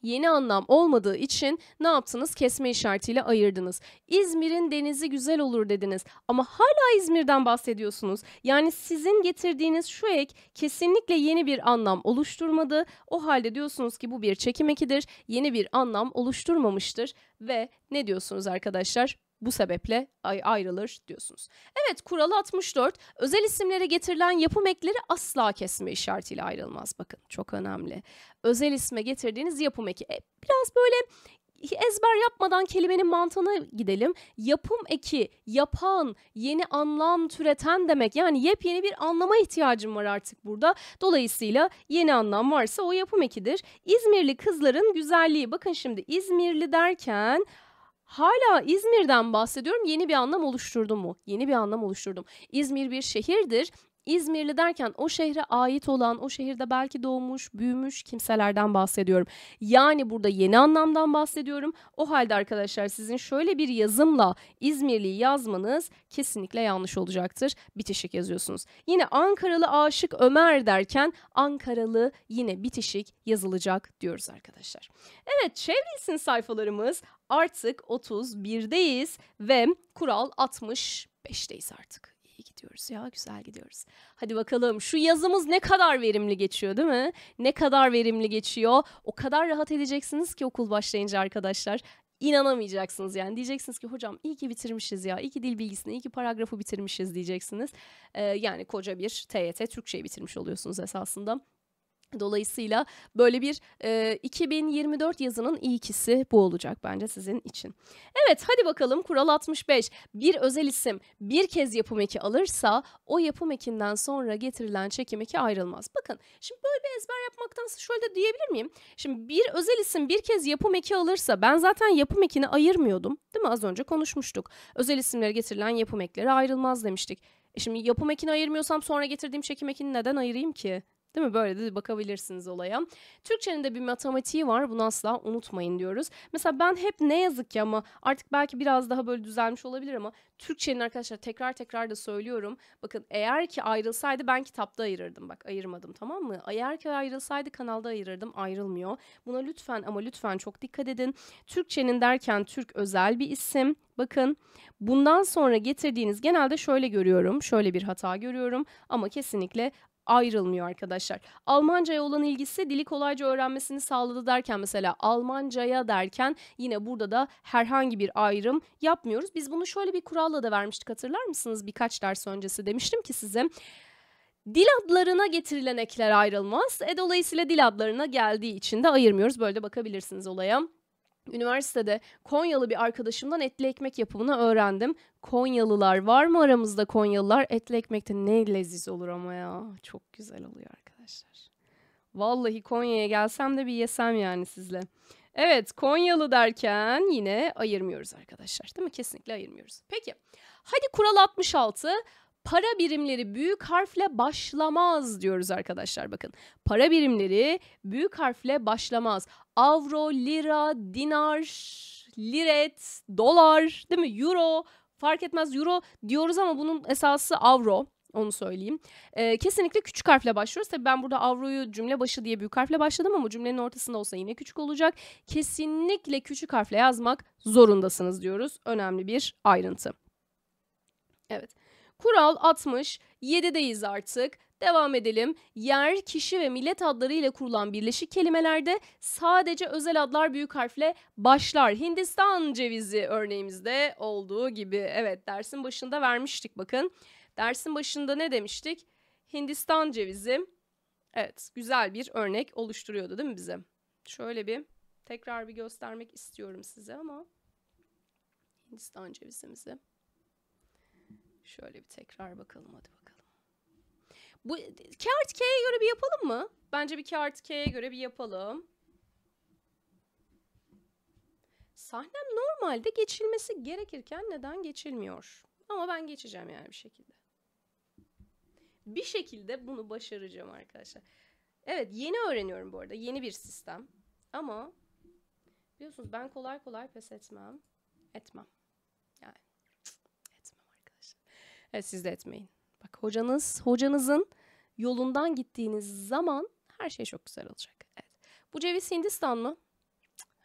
yeni anlam olmadığı için ne yaptınız? Kesme işaretiyle ayırdınız. İzmir'in denizi güzel olur dediniz ama hala İzmir'den bahsediyorsunuz. Yani sizin getirdiğiniz şu ek kesinlikle yeni bir anlam oluşturmadı. O halde diyorsunuz ki bu bir çekim ekidir. Yeni bir anlam oluşturmamıştır ve ne diyorsunuz arkadaşlar? bu sebeple ayrılır diyorsunuz. Evet kural 64 özel isimlere getirilen yapım ekleri asla kesme işaretiyle ayrılmaz bakın çok önemli. Özel isme getirdiğiniz yapım eki e, biraz böyle ezber yapmadan kelimenin mantığına gidelim. Yapım eki, yapan, yeni anlam türeten demek. Yani yepyeni bir anlama ihtiyacım var artık burada. Dolayısıyla yeni anlam varsa o yapım ekidir. İzmirli kızların güzelliği. Bakın şimdi İzmirli derken hala İzmir'den bahsediyorum. Yeni bir anlam oluşturdum mu? Yeni bir anlam oluşturdum. İzmir bir şehirdir İzmirli derken o şehre ait olan, o şehirde belki doğmuş, büyümüş kimselerden bahsediyorum. Yani burada yeni anlamdan bahsediyorum. O halde arkadaşlar sizin şöyle bir yazımla İzmirli yazmanız kesinlikle yanlış olacaktır. Bitişik yazıyorsunuz. Yine Ankaralı aşık Ömer derken Ankaralı yine bitişik yazılacak diyoruz arkadaşlar. Evet çevrilsin sayfalarımız artık 31'deyiz ve kural 65'teyiz artık gidiyoruz ya güzel gidiyoruz. Hadi bakalım şu yazımız ne kadar verimli geçiyor değil mi? Ne kadar verimli geçiyor. O kadar rahat edeceksiniz ki okul başlayınca arkadaşlar inanamayacaksınız yani diyeceksiniz ki hocam iyi ki bitirmişiz ya iyi ki dil bilgisini iyi ki paragrafı bitirmişiz diyeceksiniz ee, yani koca bir TYT Türkçe'yi bitirmiş oluyorsunuz esasında Dolayısıyla böyle bir e, 2024 yazının iyi ikisi bu olacak bence sizin için. Evet hadi bakalım kural 65. Bir özel isim bir kez yapım eki alırsa o yapım ekinden sonra getirilen çekim eki ayrılmaz. Bakın şimdi böyle bir ezber yapmaktan şöyle de diyebilir miyim? Şimdi bir özel isim bir kez yapım eki alırsa ben zaten yapım ekini ayırmıyordum. Değil mi az önce konuşmuştuk. Özel isimlere getirilen yapım ekleri ayrılmaz demiştik. E şimdi yapım ekini ayırmıyorsam sonra getirdiğim çekim ekini neden ayırayım ki? Değil mi? Böyle de bakabilirsiniz olaya. Türkçenin de bir matematiği var. Bunu asla unutmayın diyoruz. Mesela ben hep ne yazık ki ama artık belki biraz daha böyle düzelmiş olabilir ama Türkçenin arkadaşlar tekrar tekrar da söylüyorum. Bakın eğer ki ayrılsaydı ben kitapta ayırırdım. Bak ayırmadım tamam mı? Eğer ki ayrılsaydı kanalda ayırırdım. Ayrılmıyor. Buna lütfen ama lütfen çok dikkat edin. Türkçenin derken Türk özel bir isim. Bakın bundan sonra getirdiğiniz genelde şöyle görüyorum. Şöyle bir hata görüyorum ama kesinlikle ayrılmıyor arkadaşlar. Almanca'ya olan ilgisi dili kolayca öğrenmesini sağladı derken mesela Almanca'ya derken yine burada da herhangi bir ayrım yapmıyoruz. Biz bunu şöyle bir kuralla da vermiştik hatırlar mısınız? Birkaç ders öncesi demiştim ki size dil adlarına getirilen ekler ayrılmaz. E, dolayısıyla dil adlarına geldiği için de ayırmıyoruz. Böyle de bakabilirsiniz olaya. Üniversitede Konyalı bir arkadaşımdan etli ekmek yapımını öğrendim. Konyalılar var mı aramızda Konyalılar? Etli ekmekte ne leziz olur ama ya. Çok güzel oluyor arkadaşlar. Vallahi Konya'ya gelsem de bir yesem yani sizle. Evet Konyalı derken yine ayırmıyoruz arkadaşlar değil mi? Kesinlikle ayırmıyoruz. Peki hadi kural 66 para birimleri büyük harfle başlamaz diyoruz arkadaşlar bakın. Para birimleri büyük harfle başlamaz avro, lira, dinar, liret, dolar değil mi? Euro fark etmez euro diyoruz ama bunun esası avro. Onu söyleyeyim. Ee, kesinlikle küçük harfle başlıyoruz. Tabii ben burada avroyu cümle başı diye büyük harfle başladım ama cümlenin ortasında olsa yine küçük olacak. Kesinlikle küçük harfle yazmak zorundasınız diyoruz. Önemli bir ayrıntı. Evet. Kural 60. 7'deyiz artık. Devam edelim. Yer, kişi ve millet adları ile kurulan birleşik kelimelerde sadece özel adlar büyük harfle başlar. Hindistan cevizi örneğimizde olduğu gibi. Evet dersin başında vermiştik bakın. Dersin başında ne demiştik? Hindistan cevizi. Evet güzel bir örnek oluşturuyordu değil mi bize? Şöyle bir tekrar bir göstermek istiyorum size ama Hindistan cevizimizi. Şöyle bir tekrar bakalım hadi. Bu Kart K'ye göre bir yapalım mı? Bence bir Kart K'ye göre bir yapalım. Sahnem normalde geçilmesi gerekirken neden geçilmiyor? Ama ben geçeceğim yani bir şekilde. Bir şekilde bunu başaracağım arkadaşlar. Evet yeni öğreniyorum bu arada. Yeni bir sistem. Ama biliyorsunuz ben kolay kolay pes etmem. Etmem. Yani etmem arkadaşlar. Evet siz de etmeyin. Bak hocanız, hocanızın yolundan gittiğiniz zaman her şey çok güzel olacak. Evet. Bu ceviz Hindistan mı?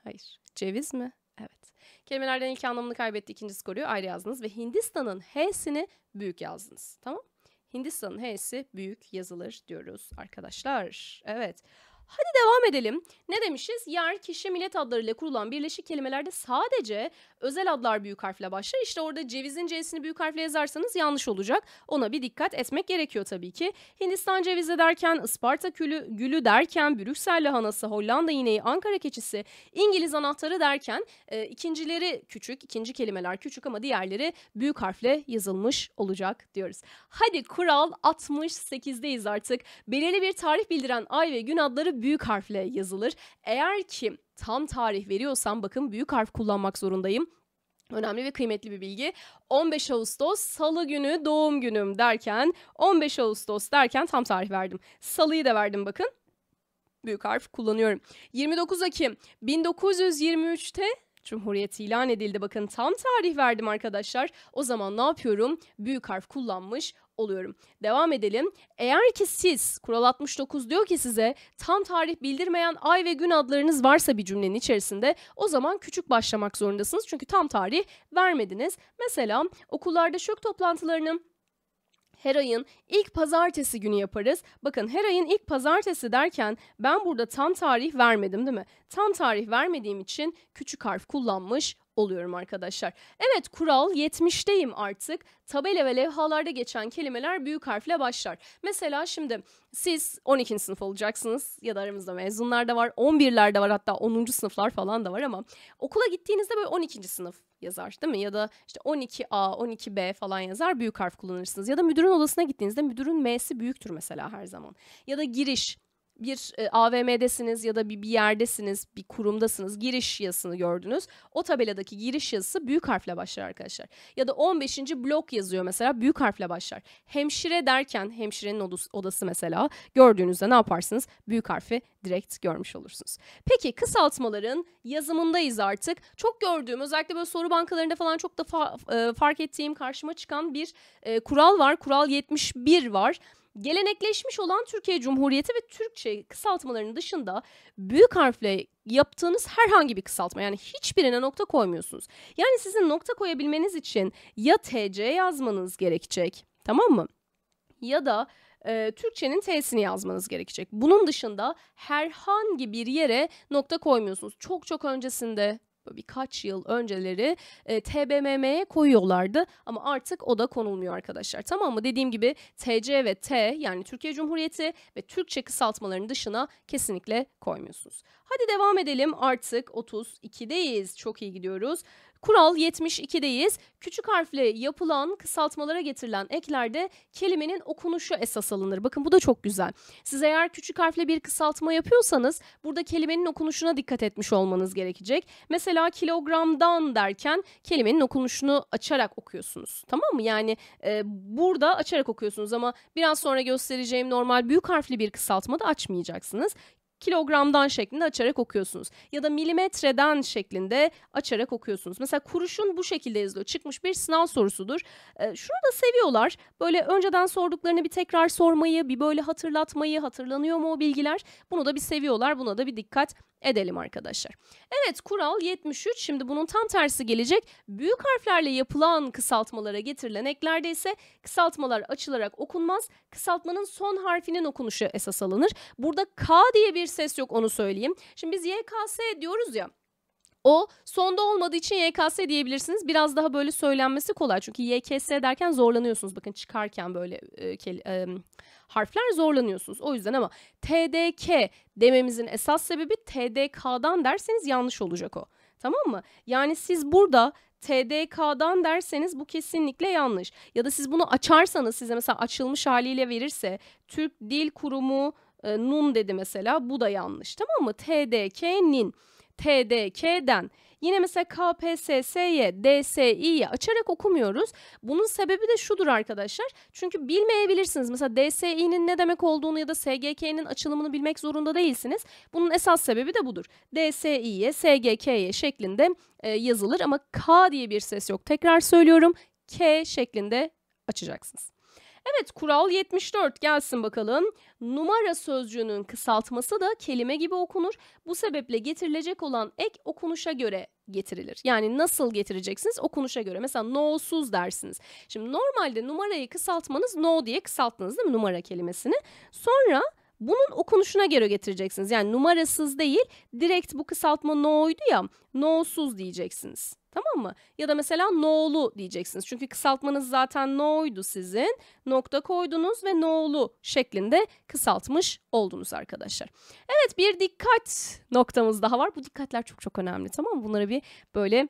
Hayır. Ceviz mi? Evet. Kelimelerden ilk anlamını kaybetti, ikinci skoruyu ayrı yazdınız ve Hindistan'ın H'sini büyük yazdınız. Tamam? Hindistan'ın H'si büyük yazılır diyoruz arkadaşlar. Evet. Hadi devam edelim. Ne demişiz? Yer, kişi, millet adlarıyla kurulan birleşik kelimelerde sadece özel adlar büyük harfle başlar. İşte orada cevizin C'sini büyük harfle yazarsanız yanlış olacak. Ona bir dikkat etmek gerekiyor tabii ki. Hindistan cevizi derken, Isparta külü, gülü derken, Brüksel lahanası, Hollanda ineği, Ankara keçisi, İngiliz anahtarı derken e, ikincileri küçük, ikinci kelimeler küçük ama diğerleri büyük harfle yazılmış olacak diyoruz. Hadi kural 68'deyiz artık. Belirli bir tarih bildiren ay ve gün adları büyük harfle yazılır. Eğer ki tam tarih veriyorsam bakın büyük harf kullanmak zorundayım. Önemli ve kıymetli bir bilgi. 15 Ağustos salı günü doğum günüm derken 15 Ağustos derken tam tarih verdim. Salıyı da verdim bakın. Büyük harf kullanıyorum. 29 Ekim 1923'te Cumhuriyet ilan edildi. Bakın tam tarih verdim arkadaşlar. O zaman ne yapıyorum? Büyük harf kullanmış oluyorum. Devam edelim. Eğer ki siz kural 69 diyor ki size tam tarih bildirmeyen ay ve gün adlarınız varsa bir cümlenin içerisinde o zaman küçük başlamak zorundasınız. Çünkü tam tarih vermediniz. Mesela okullarda şök toplantılarının her ayın ilk pazartesi günü yaparız. Bakın her ayın ilk pazartesi derken ben burada tam tarih vermedim değil mi? Tam tarih vermediğim için küçük harf kullanmış oluyorum arkadaşlar. Evet kural 70'teyim artık. Tabela ve levhalarda geçen kelimeler büyük harfle başlar. Mesela şimdi siz 12. sınıf olacaksınız ya da aramızda mezunlar da var, 11'ler de var hatta 10. sınıflar falan da var ama okula gittiğinizde böyle 12. sınıf yazar değil mi? Ya da işte 12A, 12B falan yazar büyük harf kullanırsınız. Ya da müdürün odasına gittiğinizde müdürün M'si büyüktür mesela her zaman. Ya da giriş bir e, AVM'desiniz ya da bir, bir yerdesiniz, bir kurumdasınız, giriş yazısını gördünüz. O tabeladaki giriş yazısı büyük harfle başlar arkadaşlar. Ya da 15. blok yazıyor mesela büyük harfle başlar. Hemşire derken hemşirenin odası mesela gördüğünüzde ne yaparsınız? Büyük harfi direkt görmüş olursunuz. Peki kısaltmaların yazımındayız artık. Çok gördüğüm özellikle böyle soru bankalarında falan çok da fa- e, fark ettiğim karşıma çıkan bir e, kural var. Kural 71 var gelenekleşmiş olan Türkiye Cumhuriyeti ve Türkçe kısaltmalarının dışında büyük harfle yaptığınız herhangi bir kısaltma yani hiçbirine nokta koymuyorsunuz. Yani sizin nokta koyabilmeniz için ya TC yazmanız gerekecek tamam mı? Ya da e, Türkçenin T'sini yazmanız gerekecek. Bunun dışında herhangi bir yere nokta koymuyorsunuz. Çok çok öncesinde birkaç yıl önceleri e, TBMM'ye koyuyorlardı ama artık o da konulmuyor arkadaşlar. Tamam mı? Dediğim gibi TC ve T yani Türkiye Cumhuriyeti ve Türkçe kısaltmalarının dışına kesinlikle koymuyorsunuz. Hadi devam edelim. Artık 32'deyiz. Çok iyi gidiyoruz. Kural 72'deyiz. Küçük harfle yapılan kısaltmalara getirilen eklerde kelimenin okunuşu esas alınır. Bakın bu da çok güzel. Siz eğer küçük harfle bir kısaltma yapıyorsanız burada kelimenin okunuşuna dikkat etmiş olmanız gerekecek. Mesela kilogramdan derken kelimenin okunuşunu açarak okuyorsunuz. Tamam mı? Yani e, burada açarak okuyorsunuz ama biraz sonra göstereceğim normal büyük harfli bir kısaltma da açmayacaksınız kilogramdan şeklinde açarak okuyorsunuz. Ya da milimetreden şeklinde açarak okuyorsunuz. Mesela kuruşun bu şekilde yazılıyor. Çıkmış bir sınav sorusudur. E, şunu da seviyorlar. Böyle önceden sorduklarını bir tekrar sormayı, bir böyle hatırlatmayı, hatırlanıyor mu o bilgiler? Bunu da bir seviyorlar. Buna da bir dikkat edelim arkadaşlar. Evet kural 73 şimdi bunun tam tersi gelecek. Büyük harflerle yapılan kısaltmalara getirilen eklerde ise kısaltmalar açılarak okunmaz. Kısaltmanın son harfinin okunuşu esas alınır. Burada K diye bir ses yok onu söyleyeyim. Şimdi biz YKS diyoruz ya. O sonda olmadığı için YKS diyebilirsiniz. Biraz daha böyle söylenmesi kolay. Çünkü YKS derken zorlanıyorsunuz. Bakın çıkarken böyle e, e, harfler zorlanıyorsunuz. O yüzden ama TDK dememizin esas sebebi TDK'dan derseniz yanlış olacak o. Tamam mı? Yani siz burada TDK'dan derseniz bu kesinlikle yanlış. Ya da siz bunu açarsanız size mesela açılmış haliyle verirse Türk Dil Kurumu e, NUN dedi mesela bu da yanlış. Tamam mı? TDK'nin TDK'den Yine mesela KPSS'ye, DSİ'ye açarak okumuyoruz. Bunun sebebi de şudur arkadaşlar. Çünkü bilmeyebilirsiniz. Mesela DSİ'nin ne demek olduğunu ya da SGK'nin açılımını bilmek zorunda değilsiniz. Bunun esas sebebi de budur. DSİ'ye, SGK'ye şeklinde e, yazılır ama K diye bir ses yok. Tekrar söylüyorum. K şeklinde açacaksınız. Evet kural 74 gelsin bakalım. Numara sözcüğünün kısaltması da kelime gibi okunur. Bu sebeple getirilecek olan ek okunuşa göre getirilir. Yani nasıl getireceksiniz okunuşa göre. Mesela no'suz dersiniz. Şimdi normalde numarayı kısaltmanız no diye kısalttınız değil mi numara kelimesini. Sonra bunun okunuşuna göre getireceksiniz. Yani numarasız değil direkt bu kısaltma no'ydu ya no'suz diyeceksiniz. Tamam mı? Ya da mesela no'lu diyeceksiniz. Çünkü kısaltmanız zaten no'ydu sizin. Nokta koydunuz ve no'lu şeklinde kısaltmış oldunuz arkadaşlar. Evet bir dikkat noktamız daha var. Bu dikkatler çok çok önemli tamam mı? Bunları bir böyle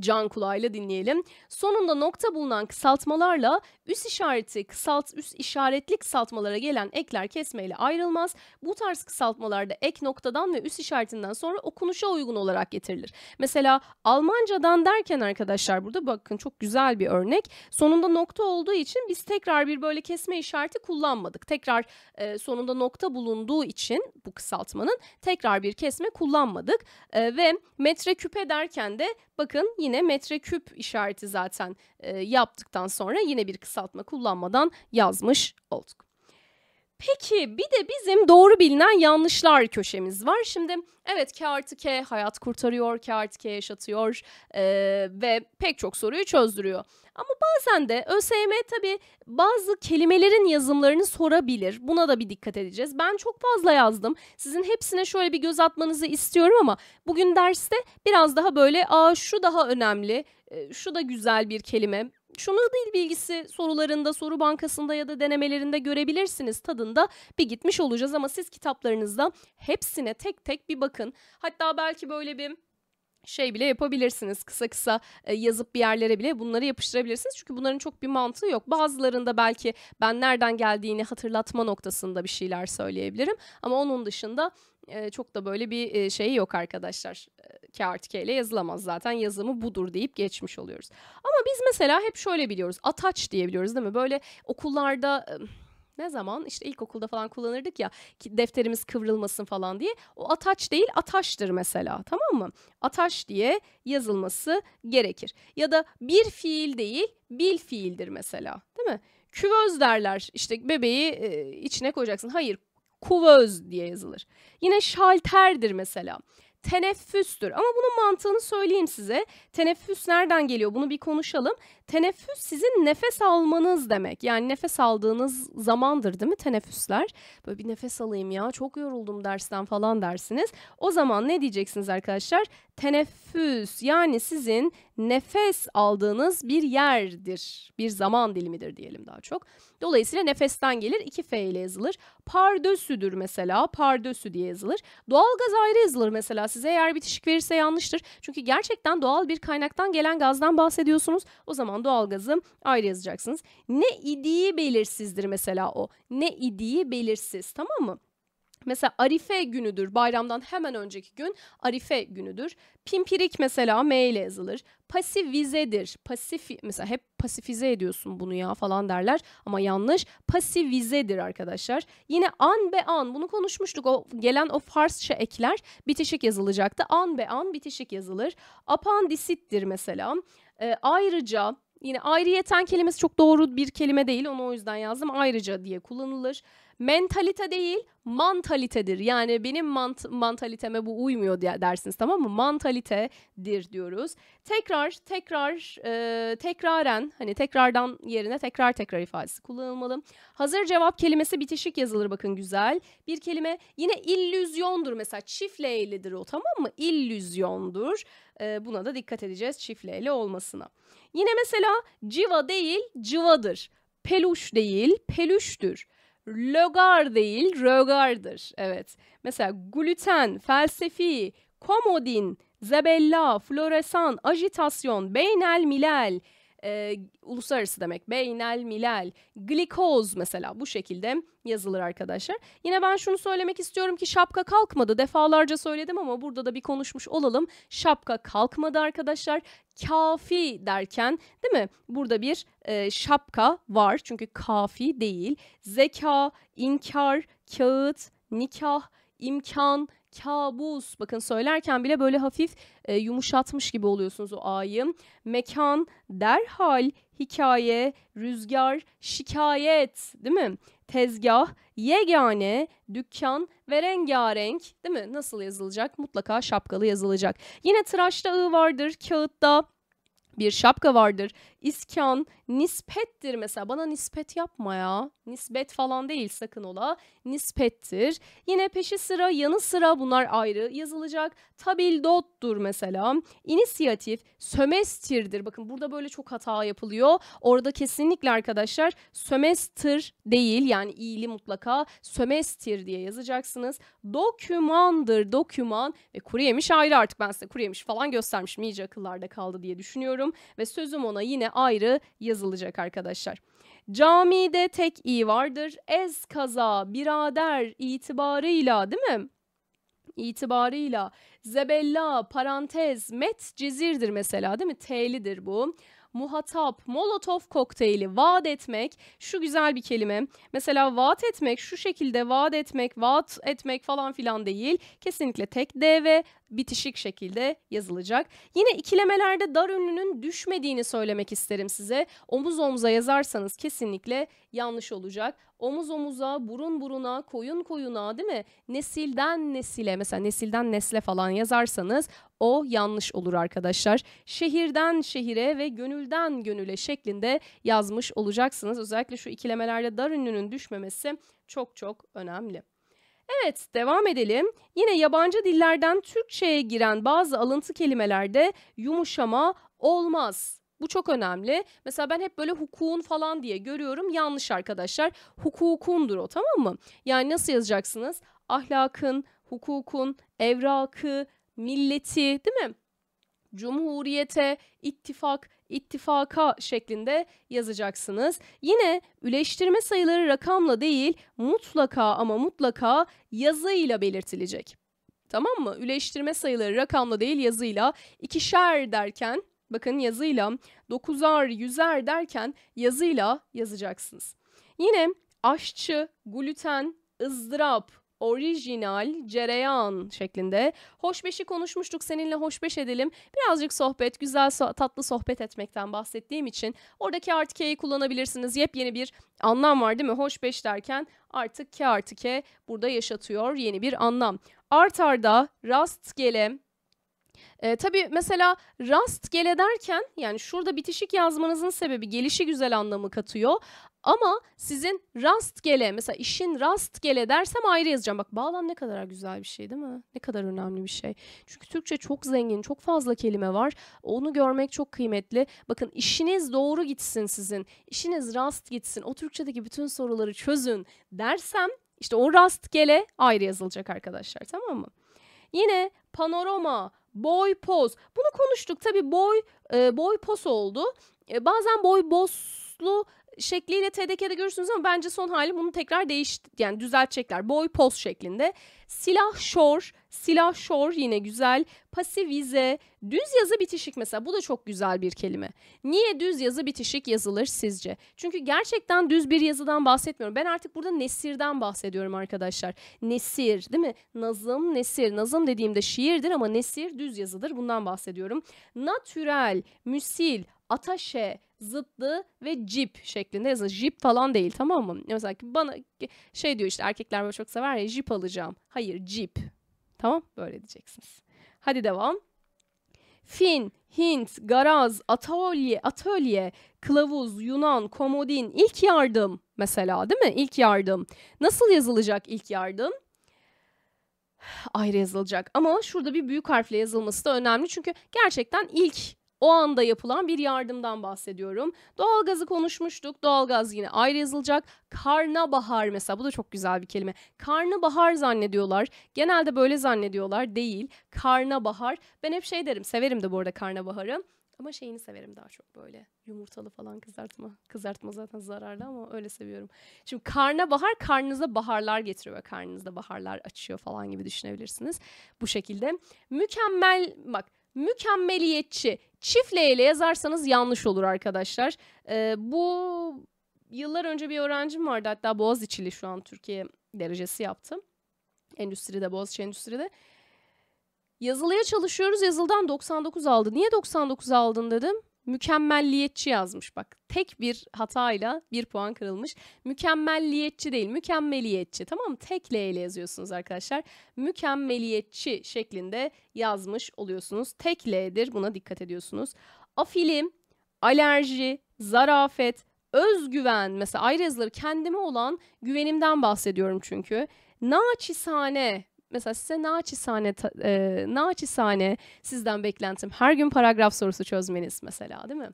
can kulağıyla dinleyelim. Sonunda nokta bulunan kısaltmalarla üst işareti kısalt üst işaretli kısaltmalara gelen ekler kesmeyle ayrılmaz. Bu tarz kısaltmalarda ek noktadan ve üst işaretinden sonra okunuşa uygun olarak getirilir. Mesela Almancadan derken arkadaşlar burada bakın çok güzel bir örnek. Sonunda nokta olduğu için biz tekrar bir böyle kesme işareti kullanmadık. Tekrar e, sonunda nokta bulunduğu için bu kısaltmanın tekrar bir kesme kullanmadık. E, ve küpe derken de Bakın yine metre küp işareti zaten e, yaptıktan sonra yine bir kısaltma kullanmadan yazmış olduk. Peki bir de bizim doğru bilinen yanlışlar köşemiz var. Şimdi evet K artı K hayat kurtarıyor, K artı K yaşatıyor e, ve pek çok soruyu çözdürüyor. Ama bazen de ÖSYM tabii bazı kelimelerin yazımlarını sorabilir. Buna da bir dikkat edeceğiz. Ben çok fazla yazdım. Sizin hepsine şöyle bir göz atmanızı istiyorum ama bugün derste biraz daha böyle aa şu daha önemli, şu da güzel bir kelime şunu dil bilgisi sorularında, soru bankasında ya da denemelerinde görebilirsiniz tadında bir gitmiş olacağız ama siz kitaplarınızda hepsine tek tek bir bakın. Hatta belki böyle bir şey bile yapabilirsiniz. Kısa kısa e, yazıp bir yerlere bile bunları yapıştırabilirsiniz. Çünkü bunların çok bir mantığı yok. Bazılarında belki ben nereden geldiğini hatırlatma noktasında bir şeyler söyleyebilirim. Ama onun dışında e, çok da böyle bir e, şey yok arkadaşlar. Kağıt ile yazılamaz zaten yazımı budur deyip geçmiş oluyoruz. Ama biz mesela hep şöyle biliyoruz. Ataç diyebiliyoruz değil mi? Böyle okullarda ne zaman? İşte ilkokulda falan kullanırdık ya ki defterimiz kıvrılmasın falan diye. O ataç değil ataştır mesela tamam mı? Ataş diye yazılması gerekir. Ya da bir fiil değil bil fiildir mesela değil mi? Küvöz derler işte bebeği e, içine koyacaksın. Hayır kuvöz diye yazılır. Yine şalterdir mesela teneffüstür. Ama bunun mantığını söyleyeyim size. Teneffüs nereden geliyor? Bunu bir konuşalım. Teneffüs sizin nefes almanız demek. Yani nefes aldığınız zamandır değil mi teneffüsler? Böyle bir nefes alayım ya çok yoruldum dersten falan dersiniz. O zaman ne diyeceksiniz arkadaşlar? teneffüs yani sizin nefes aldığınız bir yerdir. Bir zaman dilimidir diyelim daha çok. Dolayısıyla nefesten gelir 2 F ile yazılır. Pardösüdür mesela pardösü diye yazılır. Doğalgaz ayrı yazılır mesela size eğer bitişik verirse yanlıştır. Çünkü gerçekten doğal bir kaynaktan gelen gazdan bahsediyorsunuz. O zaman doğalgazı ayrı yazacaksınız. Ne idiği belirsizdir mesela o. Ne idiği belirsiz tamam mı? Mesela Arife günüdür. Bayramdan hemen önceki gün Arife günüdür. Pimpirik mesela M ile yazılır. Pasivizedir. Pasif mesela hep pasifize ediyorsun bunu ya falan derler ama yanlış. Pasivizedir arkadaşlar. Yine an be an bunu konuşmuştuk. O gelen o Farsça ekler bitişik yazılacaktı. An be an bitişik yazılır. Apandisittir mesela. Ee, ayrıca yine ayrıyeten kelimesi çok doğru bir kelime değil. Onu o yüzden yazdım. Ayrıca diye kullanılır. Mentalite değil, mantalitedir. Yani benim mant mantaliteme bu uymuyor diye dersiniz tamam mı? Mantalitedir diyoruz. Tekrar, tekrar, e, tekraren hani tekrardan yerine tekrar tekrar ifadesi kullanılmalı. Hazır cevap kelimesi bitişik yazılır bakın güzel. Bir kelime yine illüzyondur mesela çiftleylidir o tamam mı? İllüzyondur. E, buna da dikkat edeceğiz çiftleyli olmasına. Yine mesela civa değil civadır. Peluş değil pelüştür Lögar değil, rögardır. Evet. Mesela gluten, felsefi, komodin, zebella, floresan, ajitasyon, beynel milel, e, uluslararası demek. Beynel milal. Glikoz mesela bu şekilde yazılır arkadaşlar. Yine ben şunu söylemek istiyorum ki şapka kalkmadı. Defalarca söyledim ama burada da bir konuşmuş olalım. Şapka kalkmadı arkadaşlar. Kafi derken değil mi? Burada bir e, şapka var. Çünkü kafi değil. Zeka, inkar, kağıt, nikah, imkan, kabus. Bakın söylerken bile böyle hafif e, yumuşatmış gibi oluyorsunuz o a'yı. Mekan, derhal, hikaye, rüzgar, şikayet değil mi? Tezgah, yegane, dükkan ve rengarenk değil mi? Nasıl yazılacak? Mutlaka şapkalı yazılacak. Yine tıraşta ı vardır, kağıtta bir şapka vardır iskan, nispettir mesela. Bana nispet yapma ya. Nispet falan değil sakın ola. Nispettir. Yine peşi sıra, yanı sıra bunlar ayrı yazılacak. Tabildottur mesela. İnisiyatif, sömestirdir. Bakın burada böyle çok hata yapılıyor. Orada kesinlikle arkadaşlar sömestir değil yani iyili mutlaka sömestir diye yazacaksınız. Dokümandır, doküman ve kuru yemiş ayrı artık ben size kuru yemiş falan göstermişim iyice akıllarda kaldı diye düşünüyorum ve sözüm ona yine ayrı yazılacak arkadaşlar. Camide tek i vardır. Ez kaza birader itibarıyla değil mi? İtibarıyla zebella parantez met cezirdir mesela değil mi? T'lidir bu muhatap, molotof kokteyli, vaat etmek şu güzel bir kelime. Mesela vaat etmek şu şekilde vaat etmek, vaat etmek falan filan değil. Kesinlikle tek D ve bitişik şekilde yazılacak. Yine ikilemelerde dar ünlünün düşmediğini söylemek isterim size. Omuz omuza yazarsanız kesinlikle yanlış olacak. Omuz omuza, burun buruna, koyun koyuna değil mi? Nesilden nesile mesela nesilden nesle falan yazarsanız o yanlış olur arkadaşlar. Şehirden şehire ve gönülden gönüle şeklinde yazmış olacaksınız. Özellikle şu ikilemelerde dar ünlünün düşmemesi çok çok önemli. Evet, devam edelim. Yine yabancı dillerden Türkçe'ye giren bazı alıntı kelimelerde yumuşama olmaz. Bu çok önemli. Mesela ben hep böyle hukukun falan diye görüyorum. Yanlış arkadaşlar. Hukukundur o tamam mı? Yani nasıl yazacaksınız? Ahlakın, hukukun, evrakı, milleti değil mi? Cumhuriyete, ittifak ittifaka şeklinde yazacaksınız. Yine üleştirme sayıları rakamla değil mutlaka ama mutlaka yazıyla belirtilecek. Tamam mı? Üleştirme sayıları rakamla değil yazıyla ikişer derken bakın yazıyla dokuzar yüzer derken yazıyla yazacaksınız. Yine aşçı, gluten, ızdırap, orijinal cereyan şeklinde. Hoşbeşi konuşmuştuk seninle hoşbeş edelim. Birazcık sohbet, güzel tatlı sohbet etmekten bahsettiğim için oradaki artı K'yi kullanabilirsiniz. Yepyeni bir anlam var değil mi? Hoşbeş derken artık K artı K burada yaşatıyor yeni bir anlam. Artarda rastgele e, ee, tabii mesela rastgele derken yani şurada bitişik yazmanızın sebebi gelişi güzel anlamı katıyor. Ama sizin rastgele mesela işin rastgele dersem ayrı yazacağım. Bak bağlam ne kadar güzel bir şey değil mi? Ne kadar önemli bir şey. Çünkü Türkçe çok zengin, çok fazla kelime var. Onu görmek çok kıymetli. Bakın işiniz doğru gitsin sizin. İşiniz rast gitsin. O Türkçedeki bütün soruları çözün dersem işte o rastgele ayrı yazılacak arkadaşlar tamam mı? Yine panorama, boy poz. Bunu konuştuk. Tabii boy e, boy pos oldu. E, bazen boy boslu şekliyle TDK'de görürsünüz ama bence son hali bunu tekrar değiş yani düzeltecekler. Boy post şeklinde. Silah şor, silah şor yine güzel. Pasivize, düz yazı bitişik mesela bu da çok güzel bir kelime. Niye düz yazı bitişik yazılır sizce? Çünkü gerçekten düz bir yazıdan bahsetmiyorum. Ben artık burada nesirden bahsediyorum arkadaşlar. Nesir değil mi? Nazım, nesir. Nazım dediğimde şiirdir ama nesir düz yazıdır. Bundan bahsediyorum. Natürel, müsil, ataşe, zıttı ve cip şeklinde yazın. Jip falan değil tamam mı? Mesela ki bana şey diyor işte erkekler böyle çok sever ya jip alacağım. Hayır cip. Tamam böyle diyeceksiniz. Hadi devam. Fin, Hint, garaz, atölye, atölye, kılavuz, Yunan, komodin, ilk yardım mesela değil mi? İlk yardım. Nasıl yazılacak ilk yardım? Ayrı yazılacak ama şurada bir büyük harfle yazılması da önemli çünkü gerçekten ilk o anda yapılan bir yardımdan bahsediyorum. Doğalgazı konuşmuştuk. Doğalgaz yine ayrı yazılacak. Karnabahar mesela bu da çok güzel bir kelime. Karnabahar zannediyorlar. Genelde böyle zannediyorlar. Değil. Karnabahar. Ben hep şey derim. Severim de bu arada karnabaharı. Ama şeyini severim daha çok böyle yumurtalı falan kızartma. Kızartma zaten zararlı ama öyle seviyorum. Şimdi karnabahar karnınıza baharlar getiriyor. ve Karnınızda baharlar açıyor falan gibi düşünebilirsiniz. Bu şekilde. Mükemmel bak mükemmeliyetçi. Çift L ile yazarsanız yanlış olur arkadaşlar. Ee, bu yıllar önce bir öğrencim vardı hatta Boğaziçi'li şu an Türkiye derecesi yaptı. Endüstride Boğaziçi Endüstri'de. Yazılıya çalışıyoruz yazıldan 99 aldı. Niye 99 aldın dedim mükemmelliyetçi yazmış bak. Tek bir hatayla bir puan kırılmış. Mükemmelliyetçi değil, mükemmeliyetçi. Tamam mı? Tek L ile yazıyorsunuz arkadaşlar. Mükemmeliyetçi şeklinde yazmış oluyorsunuz. Tek L'dir. Buna dikkat ediyorsunuz. Afilim, alerji, zarafet, özgüven mesela ayrı yazıları kendime olan güvenimden bahsediyorum çünkü. Naçizane Mesela size naçizane, e, naçizane sizden beklentim her gün paragraf sorusu çözmeniz mesela değil mi?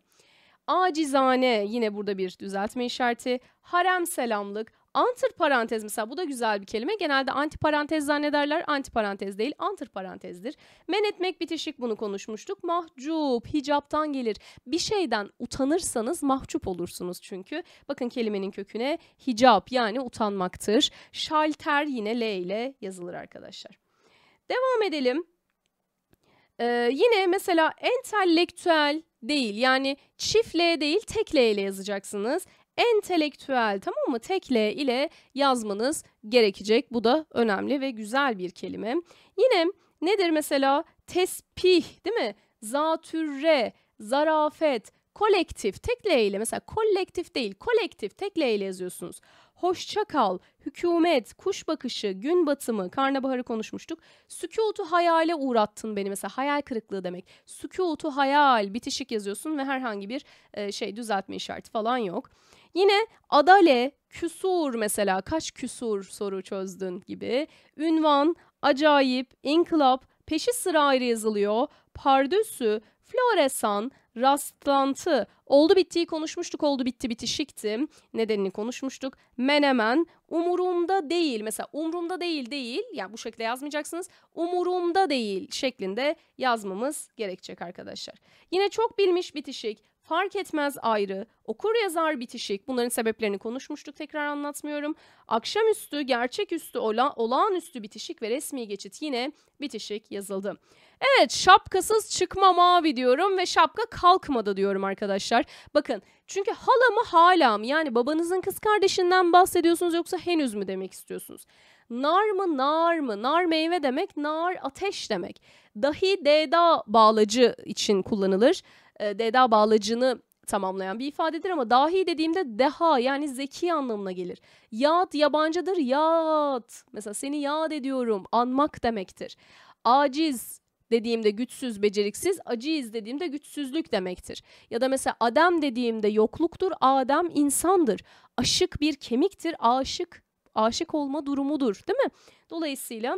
Acizane yine burada bir düzeltme işareti. Harem selamlık. Antır parantez mesela bu da güzel bir kelime. Genelde anti parantez zannederler. Anti parantez değil, antır parantezdir. Men etmek bitişik bunu konuşmuştuk. Mahcup, hicaptan gelir. Bir şeyden utanırsanız mahcup olursunuz çünkü. Bakın kelimenin köküne hicap yani utanmaktır. Şalter yine L ile yazılır arkadaşlar. Devam edelim. Ee, yine mesela entelektüel değil yani çift L değil tek L ile yazacaksınız entelektüel tamam mı? Tekle ile yazmanız gerekecek. Bu da önemli ve güzel bir kelime. Yine nedir mesela? Tespih değil mi? Zatürre, zarafet, kolektif tekle ile mesela kolektif değil kolektif tekle ile yazıyorsunuz. Hoşça kal, hükümet, kuş bakışı, gün batımı, karnabaharı konuşmuştuk. Sükutu hayale uğrattın beni mesela hayal kırıklığı demek. Sükutu hayal bitişik yazıyorsun ve herhangi bir e, şey düzeltme işareti falan yok. Yine adale, küsur mesela kaç küsur soru çözdün gibi. Ünvan, acayip, inkılap peşi sıra ayrı yazılıyor. Pardösü, floresan, rastlantı. Oldu bittiği konuşmuştuk. Oldu bitti bitişikti. Nedenini konuşmuştuk. Menemen umurumda değil. Mesela umurumda değil değil. Yani bu şekilde yazmayacaksınız. Umurumda değil şeklinde yazmamız gerekecek arkadaşlar. Yine çok bilmiş bitişik fark etmez ayrı, okur yazar bitişik bunların sebeplerini konuşmuştuk tekrar anlatmıyorum. Akşamüstü, gerçeküstü, ola, olağanüstü bitişik ve resmi geçit yine bitişik yazıldı. Evet şapkasız çıkma mavi diyorum ve şapka kalkmadı diyorum arkadaşlar. Bakın çünkü hala mı hala mı yani babanızın kız kardeşinden bahsediyorsunuz yoksa henüz mü demek istiyorsunuz? Nar mı nar mı? Nar meyve demek, nar ateş demek. Dahi deda bağlacı için kullanılır. E, Deda bağlacını tamamlayan bir ifadedir ama dahi dediğimde deha yani zeki anlamına gelir. Yad yabancıdır yad. Mesela seni yad ediyorum anmak demektir. Aciz dediğimde güçsüz, beceriksiz, aciz dediğimde güçsüzlük demektir. Ya da mesela adem dediğimde yokluktur, adem insandır. Aşık bir kemiktir, aşık, aşık olma durumudur değil mi? Dolayısıyla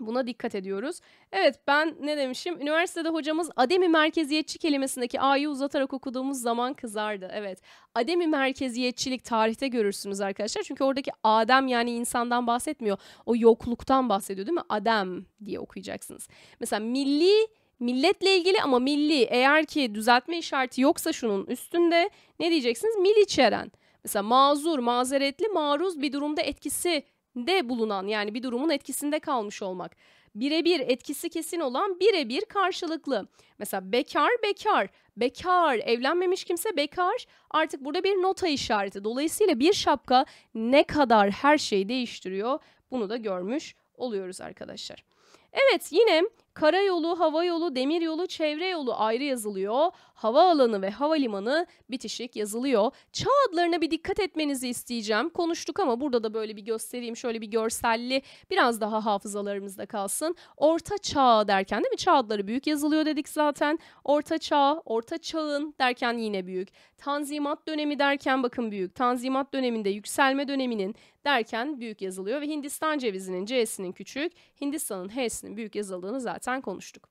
Buna dikkat ediyoruz. Evet ben ne demişim? Üniversitede hocamız ademi merkeziyetçi kelimesindeki a'yı uzatarak okuduğumuz zaman kızardı. Evet. Ademi merkeziyetçilik tarihte görürsünüz arkadaşlar. Çünkü oradaki Adem yani insandan bahsetmiyor. O yokluktan bahsediyor değil mi? Adem diye okuyacaksınız. Mesela milli milletle ilgili ama milli eğer ki düzeltme işareti yoksa şunun üstünde ne diyeceksiniz? Mil içeren. Mesela mazur, mazeretli, maruz bir durumda etkisi de bulunan yani bir durumun etkisinde kalmış olmak. Birebir etkisi kesin olan birebir karşılıklı. Mesela bekar bekar, bekar, evlenmemiş kimse bekar. Artık burada bir nota işareti. Dolayısıyla bir şapka ne kadar her şeyi değiştiriyor bunu da görmüş oluyoruz arkadaşlar. Evet yine karayolu, hava yolu, demir yolu, çevre yolu ayrı yazılıyor havaalanı ve havalimanı bitişik yazılıyor. Çağ adlarına bir dikkat etmenizi isteyeceğim. Konuştuk ama burada da böyle bir göstereyim. Şöyle bir görselli biraz daha hafızalarımızda kalsın. Orta Çağ derken değil mi? Çağ adları büyük yazılıyor dedik zaten. Orta Çağ, Orta Çağ'ın derken yine büyük. Tanzimat dönemi derken bakın büyük. Tanzimat döneminde yükselme döneminin derken büyük yazılıyor ve Hindistan cevizinin C'sinin küçük, Hindistan'ın H'sinin büyük yazıldığını zaten konuştuk.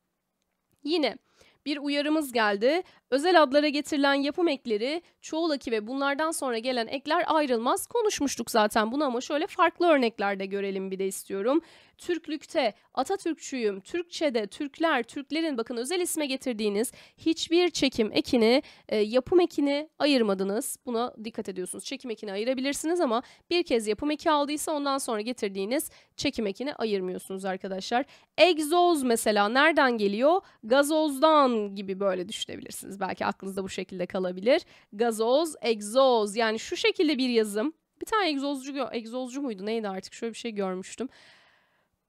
Yine bir uyarımız geldi. Özel adlara getirilen yapım ekleri çoğul aki ve bunlardan sonra gelen ekler ayrılmaz. Konuşmuştuk zaten bunu ama şöyle farklı örneklerde görelim bir de istiyorum. Türklükte Atatürkçüyüm, Türkçe'de Türkler, Türklerin bakın özel isme getirdiğiniz hiçbir çekim ekini, e, yapım ekini ayırmadınız. Buna dikkat ediyorsunuz. Çekim ekini ayırabilirsiniz ama bir kez yapım eki aldıysa ondan sonra getirdiğiniz çekim ekini ayırmıyorsunuz arkadaşlar. Egzoz mesela nereden geliyor? Gazozdan gibi böyle düşünebilirsiniz. Belki aklınızda bu şekilde kalabilir. Gazoz, egzoz yani şu şekilde bir yazım. Bir tane egzozcu, egzozcu muydu neydi artık şöyle bir şey görmüştüm.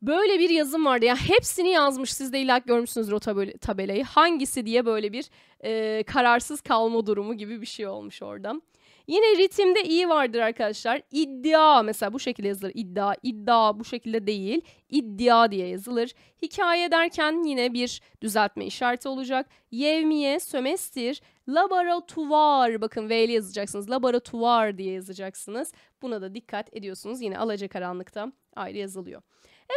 Böyle bir yazım vardı. Yani hepsini yazmış. Siz de illa görmüşsünüzdür o tabelayı. Hangisi diye böyle bir e, kararsız kalma durumu gibi bir şey olmuş orada. Yine ritimde iyi vardır arkadaşlar. İddia mesela bu şekilde yazılır. İddia, iddia bu şekilde değil. İddia diye yazılır. Hikaye derken yine bir düzeltme işareti olacak. Yevmiye, sömestir, laboratuvar. Bakın V ile yazacaksınız. Laboratuvar diye yazacaksınız. Buna da dikkat ediyorsunuz. Yine alacakaranlıkta ayrı yazılıyor.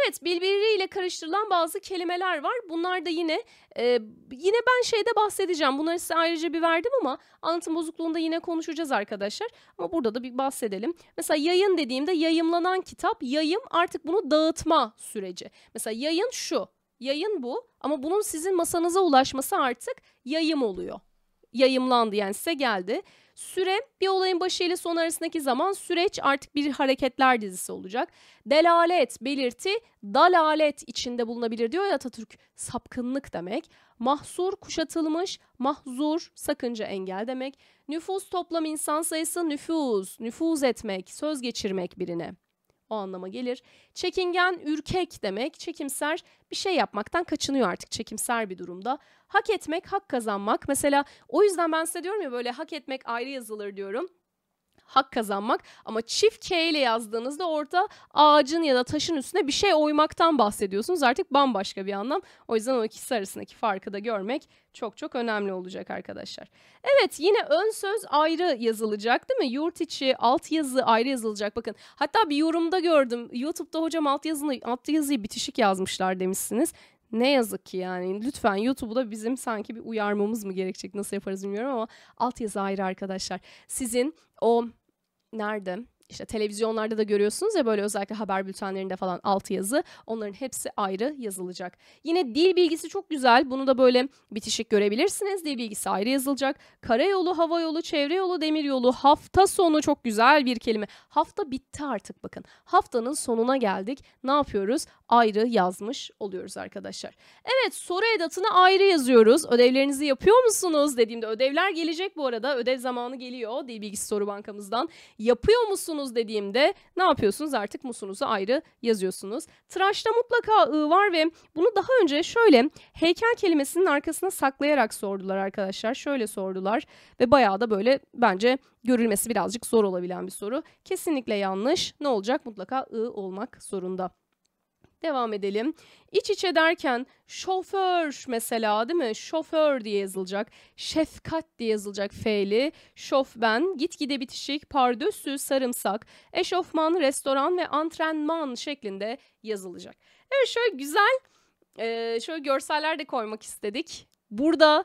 Evet birbiriyle karıştırılan bazı kelimeler var. Bunlar da yine e, yine ben şeyde bahsedeceğim. Bunları size ayrıca bir verdim ama anlatım bozukluğunda yine konuşacağız arkadaşlar. Ama burada da bir bahsedelim. Mesela yayın dediğimde yayımlanan kitap yayım artık bunu dağıtma süreci. Mesela yayın şu yayın bu ama bunun sizin masanıza ulaşması artık yayım oluyor. Yayımlandı yani size geldi. Süre bir olayın başı ile son arasındaki zaman süreç artık bir hareketler dizisi olacak. Delalet, belirti, dalalet içinde bulunabilir diyor ya Atatürk. Sapkınlık demek. Mahsur, kuşatılmış, mahzur, sakınca, engel demek. Nüfus toplam insan sayısı nüfuz, nüfuz etmek, söz geçirmek birine o anlama gelir. Çekingen, ürkek demek. Çekimser bir şey yapmaktan kaçınıyor artık çekimser bir durumda. Hak etmek, hak kazanmak. Mesela o yüzden ben size diyorum ya böyle hak etmek ayrı yazılır diyorum hak kazanmak ama çift K ile yazdığınızda orta ağacın ya da taşın üstüne bir şey oymaktan bahsediyorsunuz. Artık bambaşka bir anlam. O yüzden o ikisi arasındaki farkı da görmek çok çok önemli olacak arkadaşlar. Evet yine ön söz ayrı yazılacak değil mi? Yurt içi alt yazı ayrı yazılacak. Bakın hatta bir yorumda gördüm. YouTube'da hocam alt yazını alt yazıyı bitişik yazmışlar demişsiniz. Ne yazık ki yani lütfen YouTube'da bizim sanki bir uyarmamız mı gerekecek nasıl yaparız bilmiyorum ama alt yazı ayrı arkadaşlar. Sizin o nerede işte televizyonlarda da görüyorsunuz ya böyle özellikle haber bültenlerinde falan alt yazı onların hepsi ayrı yazılacak. Yine dil bilgisi çok güzel bunu da böyle bitişik görebilirsiniz. Dil bilgisi ayrı yazılacak. Karayolu, hava yolu, çevre yolu, demir yolu hafta sonu çok güzel bir kelime. Hafta bitti artık bakın. Haftanın sonuna geldik. Ne yapıyoruz? Ayrı yazmış oluyoruz arkadaşlar. Evet soru edatını ayrı yazıyoruz. Ödevlerinizi yapıyor musunuz dediğimde ödevler gelecek bu arada. Ödev zamanı geliyor dil bilgisi soru bankamızdan. Yapıyor musunuz? musunuz dediğimde ne yapıyorsunuz? Artık musunuzu ayrı yazıyorsunuz. Tıraşta mutlaka ı var ve bunu daha önce şöyle heykel kelimesinin arkasına saklayarak sordular arkadaşlar. Şöyle sordular ve bayağı da böyle bence görülmesi birazcık zor olabilen bir soru. Kesinlikle yanlış. Ne olacak? Mutlaka ı olmak zorunda. Devam edelim. İç içe derken şoför mesela değil mi? Şoför diye yazılacak. Şefkat diye yazılacak fe'li. Şofben, gitgide bitişik, pardösü, sarımsak, eşofman, restoran ve antrenman şeklinde yazılacak. Evet şöyle güzel, şöyle görseller de koymak istedik. Burada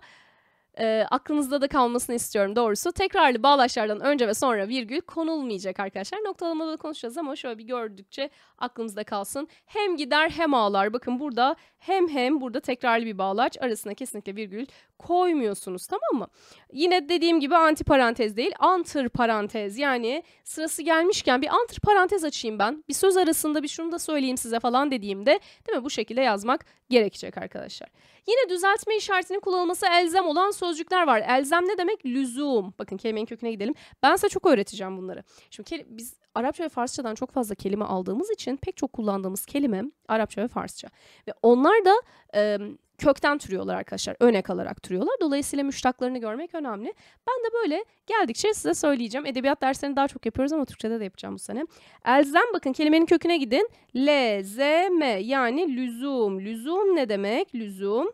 e, aklınızda da kalmasını istiyorum doğrusu. Tekrarlı bağlaçlardan önce ve sonra virgül konulmayacak arkadaşlar. Noktalamada da konuşacağız ama şöyle bir gördükçe aklınızda kalsın. Hem gider hem ağlar. Bakın burada hem hem burada tekrarlı bir bağlaç arasına kesinlikle virgül koymuyorsunuz tamam mı? Yine dediğim gibi anti parantez değil antır parantez yani sırası gelmişken bir antır parantez açayım ben. Bir söz arasında bir şunu da söyleyeyim size falan dediğimde değil mi bu şekilde yazmak gerekecek arkadaşlar. Yine düzeltme işaretinin kullanılması elzem olan sözcükler var. Elzem ne demek? Lüzum. Bakın kelimenin köküne gidelim. Ben size çok öğreteceğim bunları. Şimdi biz Arapça ve Farsçadan çok fazla kelime aldığımız için pek çok kullandığımız kelime Arapça ve Farsça. Ve onlar da e, kökten türüyorlar arkadaşlar. Örnek alarak türüyorlar. Dolayısıyla müştaklarını görmek önemli. Ben de böyle geldikçe size söyleyeceğim. Edebiyat derslerini daha çok yapıyoruz ama Türkçe'de de yapacağım bu sene. Elzem bakın kelimenin köküne gidin. L, Z, M yani lüzum. Lüzum ne demek? Lüzum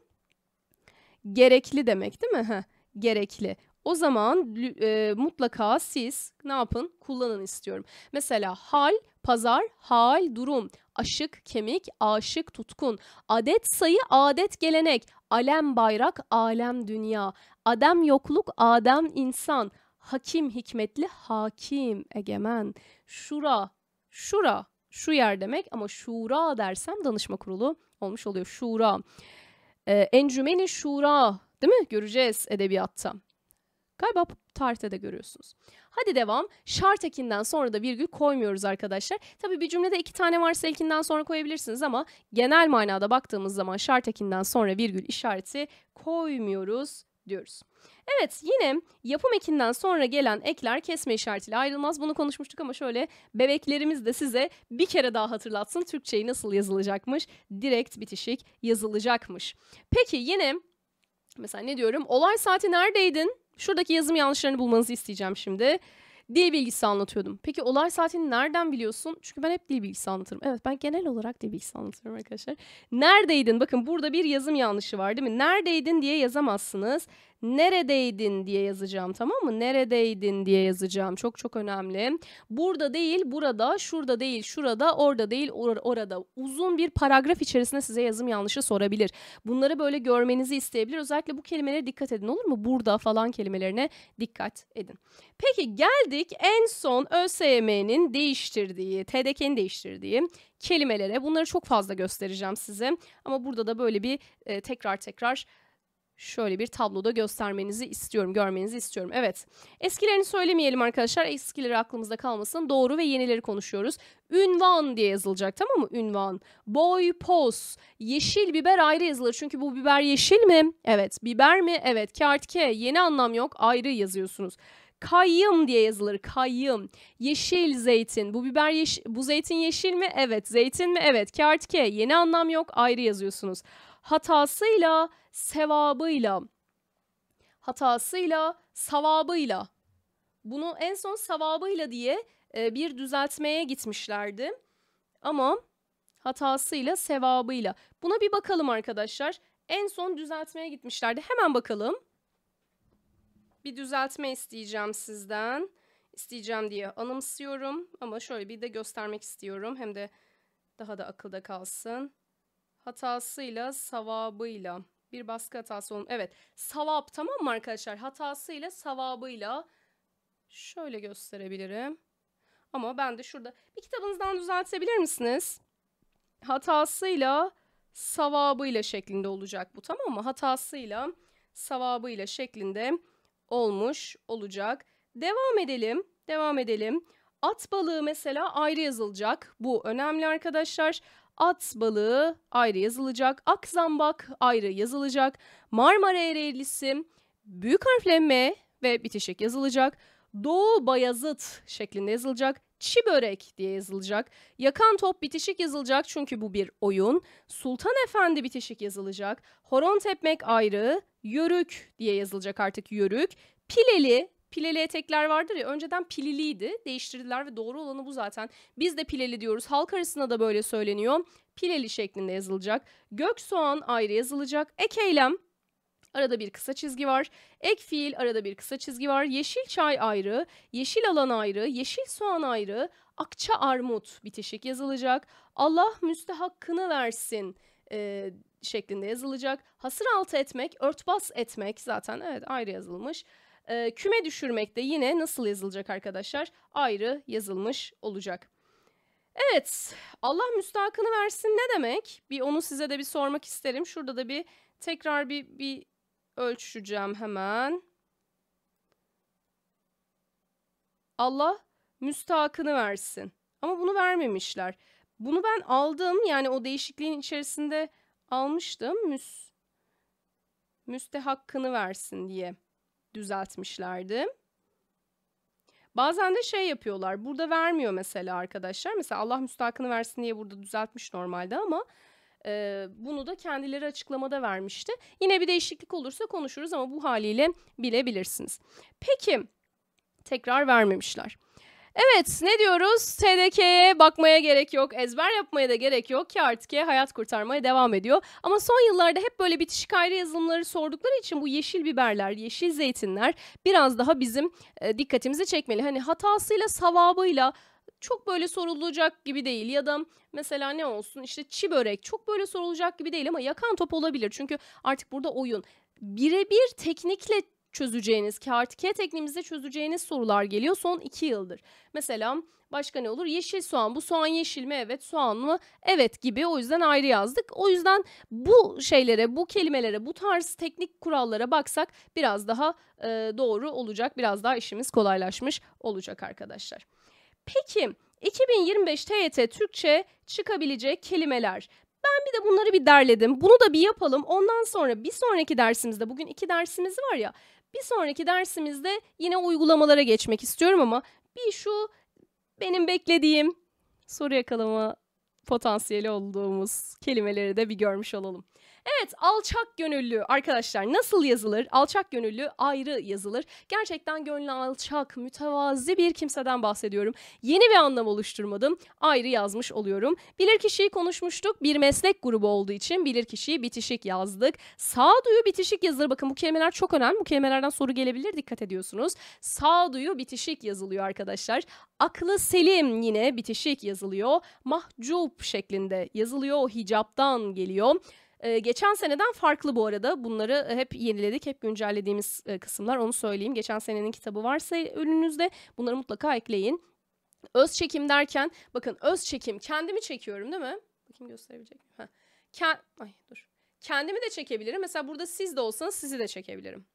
gerekli demek değil mi? Heh, gerekli. O zaman e, mutlaka siz ne yapın? Kullanın istiyorum. Mesela hal, pazar, hal, durum, aşık, kemik, aşık, tutkun, adet, sayı, adet, gelenek, alem, bayrak, alem, dünya, adem, yokluk, adem, insan, hakim, hikmetli, hakim, egemen, şura, şura, şu yer demek ama şura dersem danışma kurulu olmuş oluyor. Şura. Ee, encümeni şura değil mi? Göreceğiz edebiyatta. Galiba tarihte de görüyorsunuz. Hadi devam. Şart ekinden sonra da virgül koymuyoruz arkadaşlar. Tabii bir cümlede iki tane varsa ekinden sonra koyabilirsiniz ama genel manada baktığımız zaman şart ekinden sonra virgül işareti koymuyoruz diyoruz. Evet yine yapım ekinden sonra gelen ekler kesme işaretiyle ayrılmaz. Bunu konuşmuştuk ama şöyle bebeklerimiz de size bir kere daha hatırlatsın Türkçeyi nasıl yazılacakmış. Direkt bitişik yazılacakmış. Peki yine mesela ne diyorum? Olay saati neredeydin? Şuradaki yazım yanlışlarını bulmanızı isteyeceğim şimdi. Dil bilgisi anlatıyordum. Peki olay saatini nereden biliyorsun? Çünkü ben hep dil bilgisi anlatırım. Evet ben genel olarak dil bilgisi anlatıyorum arkadaşlar. Neredeydin? Bakın burada bir yazım yanlışı var değil mi? Neredeydin diye yazamazsınız neredeydin diye yazacağım tamam mı? Neredeydin diye yazacağım. Çok çok önemli. Burada değil, burada, şurada değil, şurada, orada değil, or orada. Uzun bir paragraf içerisinde size yazım yanlışı sorabilir. Bunları böyle görmenizi isteyebilir. Özellikle bu kelimelere dikkat edin olur mu? Burada falan kelimelerine dikkat edin. Peki geldik en son ÖSYM'nin değiştirdiği, TDK'nin değiştirdiği kelimelere. Bunları çok fazla göstereceğim size. Ama burada da böyle bir e, tekrar tekrar şöyle bir tabloda göstermenizi istiyorum, görmenizi istiyorum. Evet, eskilerini söylemeyelim arkadaşlar. Eskileri aklımızda kalmasın. Doğru ve yenileri konuşuyoruz. Ünvan diye yazılacak tamam mı? Ünvan. Boy, pos. Yeşil biber ayrı yazılır. Çünkü bu biber yeşil mi? Evet. Biber mi? Evet. Kart, ke. Yeni anlam yok. Ayrı yazıyorsunuz. Kayyım diye yazılır. Kayyım. Yeşil zeytin. Bu biber yeş bu zeytin yeşil mi? Evet. Zeytin mi? Evet. Kartke. Yeni anlam yok. Ayrı yazıyorsunuz. Hatasıyla, sevabıyla. Hatasıyla, savabıyla. Bunu en son savabıyla diye e, bir düzeltmeye gitmişlerdi. Ama hatasıyla, sevabıyla. Buna bir bakalım arkadaşlar. En son düzeltmeye gitmişlerdi. Hemen bakalım bir düzeltme isteyeceğim sizden. İsteyeceğim diye anımsıyorum ama şöyle bir de göstermek istiyorum. Hem de daha da akılda kalsın. Hatasıyla, savabıyla. Bir baskı hatası olmuş. Evet, savap tamam mı arkadaşlar? Hatasıyla, savabıyla. Şöyle gösterebilirim. Ama ben de şurada bir kitabınızdan düzeltebilir misiniz? Hatasıyla, savabıyla şeklinde olacak bu tamam mı? Hatasıyla, savabıyla şeklinde olmuş olacak. Devam edelim. Devam edelim. At balığı mesela ayrı yazılacak. Bu önemli arkadaşlar. At balığı ayrı yazılacak. Akzambak ayrı yazılacak. Marmara Ereğlisi büyük harfle M ve bitişik yazılacak. Doğu Bayazıt şeklinde yazılacak. Çi börek diye yazılacak. Yakan top bitişik yazılacak çünkü bu bir oyun. Sultan Efendi bitişik yazılacak. Horon tepmek ayrı. Yörük diye yazılacak artık Yörük. Pileli pileli etekler vardır ya önceden pililiydi değiştirdiler ve doğru olanı bu zaten. Biz de pileli diyoruz halk arasında da böyle söyleniyor. Pileli şeklinde yazılacak. Gök soğan ayrı yazılacak. Ek eylem arada bir kısa çizgi var. Ek fiil arada bir kısa çizgi var. Yeşil çay ayrı, yeşil alan ayrı, yeşil soğan ayrı, akça armut bitişik yazılacak. Allah müstehakkını versin e, şeklinde yazılacak. Hasır altı etmek, örtbas etmek zaten evet ayrı yazılmış. E, küme düşürmek de yine nasıl yazılacak arkadaşlar? Ayrı yazılmış olacak. Evet, Allah müstahakını versin ne demek? Bir onu size de bir sormak isterim. Şurada da bir tekrar bir, bir ölçeceğim hemen. Allah müstahakını versin. Ama bunu vermemişler. Bunu ben aldım yani o değişikliğin içerisinde almıştım. Müs müste hakkını versin diye düzeltmişlerdi. Bazen de şey yapıyorlar. Burada vermiyor mesela arkadaşlar. Mesela Allah müstahakını versin diye burada düzeltmiş normalde ama e, bunu da kendileri açıklamada vermişti. Yine bir değişiklik olursa konuşuruz ama bu haliyle bilebilirsiniz. Peki tekrar vermemişler. Evet ne diyoruz? TDK'ye bakmaya gerek yok. Ezber yapmaya da gerek yok ki artık hayat kurtarmaya devam ediyor. Ama son yıllarda hep böyle bitişik ayrı yazılımları sordukları için bu yeşil biberler, yeşil zeytinler biraz daha bizim e, dikkatimizi çekmeli. Hani hatasıyla, savabıyla çok böyle sorulacak gibi değil ya da mesela ne olsun işte çi börek çok böyle sorulacak gibi değil ama yakan top olabilir. Çünkü artık burada oyun birebir teknikle çözeceğiniz, KRTK tekniğimizde çözeceğiniz sorular geliyor son 2 yıldır. Mesela başka ne olur? Yeşil soğan. Bu soğan yeşil mi? Evet. Soğan mı? Evet gibi. O yüzden ayrı yazdık. O yüzden bu şeylere, bu kelimelere, bu tarz teknik kurallara baksak biraz daha e, doğru olacak. Biraz daha işimiz kolaylaşmış olacak arkadaşlar. Peki 2025 TYT Türkçe çıkabilecek kelimeler. Ben bir de bunları bir derledim. Bunu da bir yapalım. Ondan sonra bir sonraki dersimizde bugün iki dersimiz var ya. Bir sonraki dersimizde yine uygulamalara geçmek istiyorum ama bir şu benim beklediğim soru yakalama potansiyeli olduğumuz kelimeleri de bir görmüş olalım. Evet alçak gönüllü arkadaşlar nasıl yazılır? Alçak gönüllü ayrı yazılır. Gerçekten gönlü alçak, mütevazi bir kimseden bahsediyorum. Yeni bir anlam oluşturmadım. Ayrı yazmış oluyorum. Bilirkişiyi konuşmuştuk. Bir meslek grubu olduğu için bilirkişiyi bitişik yazdık. Sağduyu bitişik yazılır. Bakın bu kelimeler çok önemli. Bu kelimelerden soru gelebilir dikkat ediyorsunuz. Sağduyu bitişik yazılıyor arkadaşlar. Aklı selim yine bitişik yazılıyor. Mahcup şeklinde yazılıyor. O hicaptan geliyor. Ee, geçen seneden farklı bu arada. Bunları e, hep yeniledik, hep güncellediğimiz e, kısımlar. Onu söyleyeyim. Geçen senenin kitabı varsa önünüzde bunları mutlaka ekleyin. Öz çekim derken bakın öz çekim kendimi çekiyorum değil mi? Bakayım gösterebilecek miyim? Ken- Ay dur. Kendimi de çekebilirim. Mesela burada siz de olsanız sizi de çekebilirim.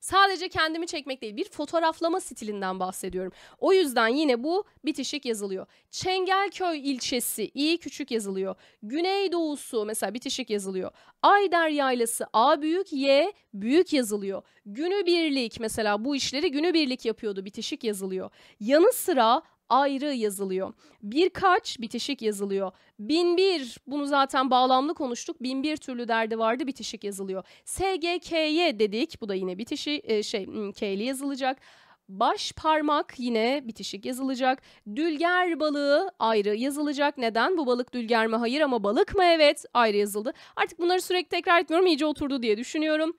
Sadece kendimi çekmek değil bir fotoğraflama stilinden bahsediyorum. O yüzden yine bu bitişik yazılıyor. Çengelköy ilçesi iyi küçük yazılıyor. Güneydoğusu mesela bitişik yazılıyor. Ayder Yaylası A büyük Y büyük yazılıyor. Günübirlik mesela bu işleri günübirlik yapıyordu bitişik yazılıyor. Yanı sıra ayrı yazılıyor. Birkaç bitişik yazılıyor. Bin bir bunu zaten bağlamlı konuştuk. Bin bir türlü derdi vardı bitişik yazılıyor. SGK'ye dedik. Bu da yine bitişi e, şey hmm, K'li yazılacak. Baş parmak yine bitişik yazılacak. Dülger balığı ayrı yazılacak. Neden? Bu balık dülger mi? Hayır ama balık mı? Evet ayrı yazıldı. Artık bunları sürekli tekrar etmiyorum. İyice oturdu diye düşünüyorum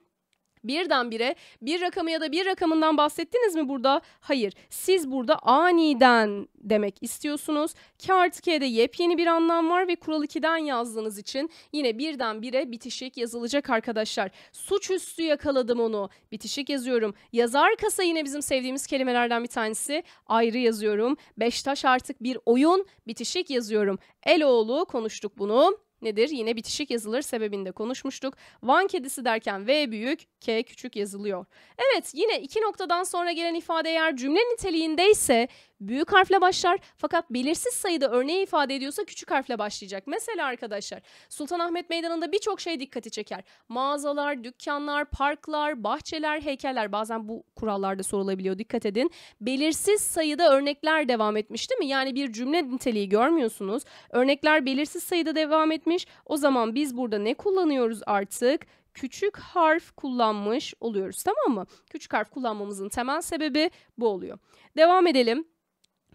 birdenbire bir rakamı ya da bir rakamından bahsettiniz mi burada? Hayır. Siz burada aniden demek istiyorsunuz. Ki artı yepyeni bir anlam var ve kural 2'den yazdığınız için yine birden bire bitişik yazılacak arkadaşlar. Suçüstü yakaladım onu. Bitişik yazıyorum. Yazar kasa yine bizim sevdiğimiz kelimelerden bir tanesi. Ayrı yazıyorum. Beştaş artık bir oyun. Bitişik yazıyorum. Eloğlu konuştuk bunu nedir? Yine bitişik yazılır sebebinde konuşmuştuk. Van kedisi derken V büyük, K küçük yazılıyor. Evet yine iki noktadan sonra gelen ifade eğer cümle niteliğindeyse büyük harfle başlar fakat belirsiz sayıda örneği ifade ediyorsa küçük harfle başlayacak. Mesela arkadaşlar Sultanahmet Meydanı'nda birçok şey dikkati çeker. Mağazalar, dükkanlar, parklar, bahçeler, heykeller bazen bu kurallarda sorulabiliyor dikkat edin. Belirsiz sayıda örnekler devam etmiş değil mi? Yani bir cümle niteliği görmüyorsunuz. Örnekler belirsiz sayıda devam etmiş etmiş. O zaman biz burada ne kullanıyoruz artık? küçük harf kullanmış oluyoruz tamam mı? Küçük harf kullanmamızın temel sebebi bu oluyor. Devam edelim.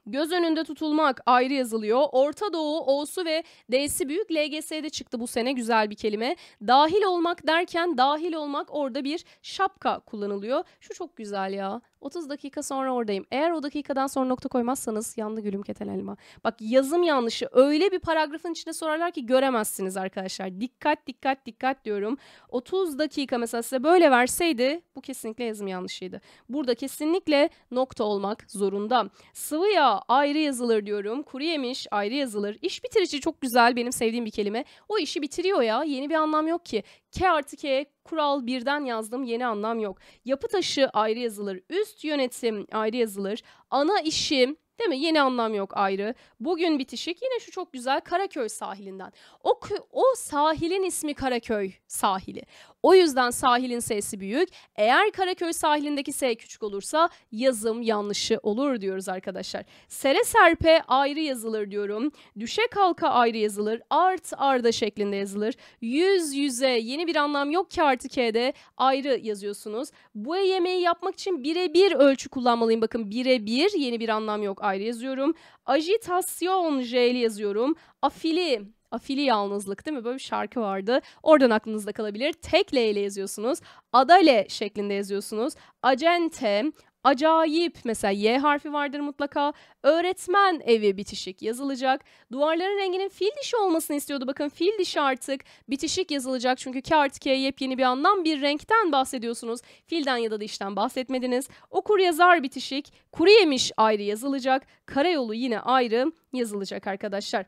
Göz önünde tutulmak ayrı yazılıyor. Orta Doğu, O'su ve D'si büyük LGS'de çıktı bu sene güzel bir kelime. Dahil olmak derken dahil olmak orada bir şapka kullanılıyor. Şu çok güzel ya. 30 dakika sonra oradayım. Eğer o dakikadan sonra nokta koymazsanız yandı gülüm keten elma. Bak yazım yanlışı öyle bir paragrafın içine sorarlar ki göremezsiniz arkadaşlar. Dikkat dikkat dikkat diyorum. 30 dakika mesela size böyle verseydi bu kesinlikle yazım yanlışıydı. Burada kesinlikle nokta olmak zorunda. Sıvı yağ ayrı yazılır diyorum. Kuru yemiş ayrı yazılır. İş bitirici çok güzel benim sevdiğim bir kelime. O işi bitiriyor ya yeni bir anlam yok ki. K artı K kural birden yazdım yeni anlam yok. Yapı taşı ayrı yazılır. Üst yönetim ayrı yazılır. Ana işim Değil mi? Yeni anlam yok ayrı. Bugün bitişik yine şu çok güzel Karaköy sahilinden. O, o sahilin ismi Karaköy sahili. O yüzden sahilin S'si büyük. Eğer Karaköy sahilindeki S küçük olursa yazım yanlışı olur diyoruz arkadaşlar. Sere serpe ayrı yazılır diyorum. Düşe kalka ayrı yazılır. Art arda şeklinde yazılır. Yüz yüze yeni bir anlam yok ki artı K'de ayrı yazıyorsunuz. Bu yemeği yapmak için birebir ölçü kullanmalıyım. Bakın birebir yeni bir anlam yok ayrı yazıyorum. Ajitasyon J'li yazıyorum. Afili Afili yalnızlık değil mi? Böyle bir şarkı vardı. Oradan aklınızda kalabilir. Tek L ile yazıyorsunuz. Adale şeklinde yazıyorsunuz. Acente, acayip mesela Y harfi vardır mutlaka. Öğretmen evi bitişik yazılacak. Duvarların renginin fil dişi olmasını istiyordu. Bakın fil dişi artık bitişik yazılacak. Çünkü K artı K yepyeni bir anlam bir renkten bahsediyorsunuz. Filden ya da dişten bahsetmediniz. Okur yazar bitişik. Kuru yemiş ayrı yazılacak. Karayolu yine ayrı yazılacak arkadaşlar.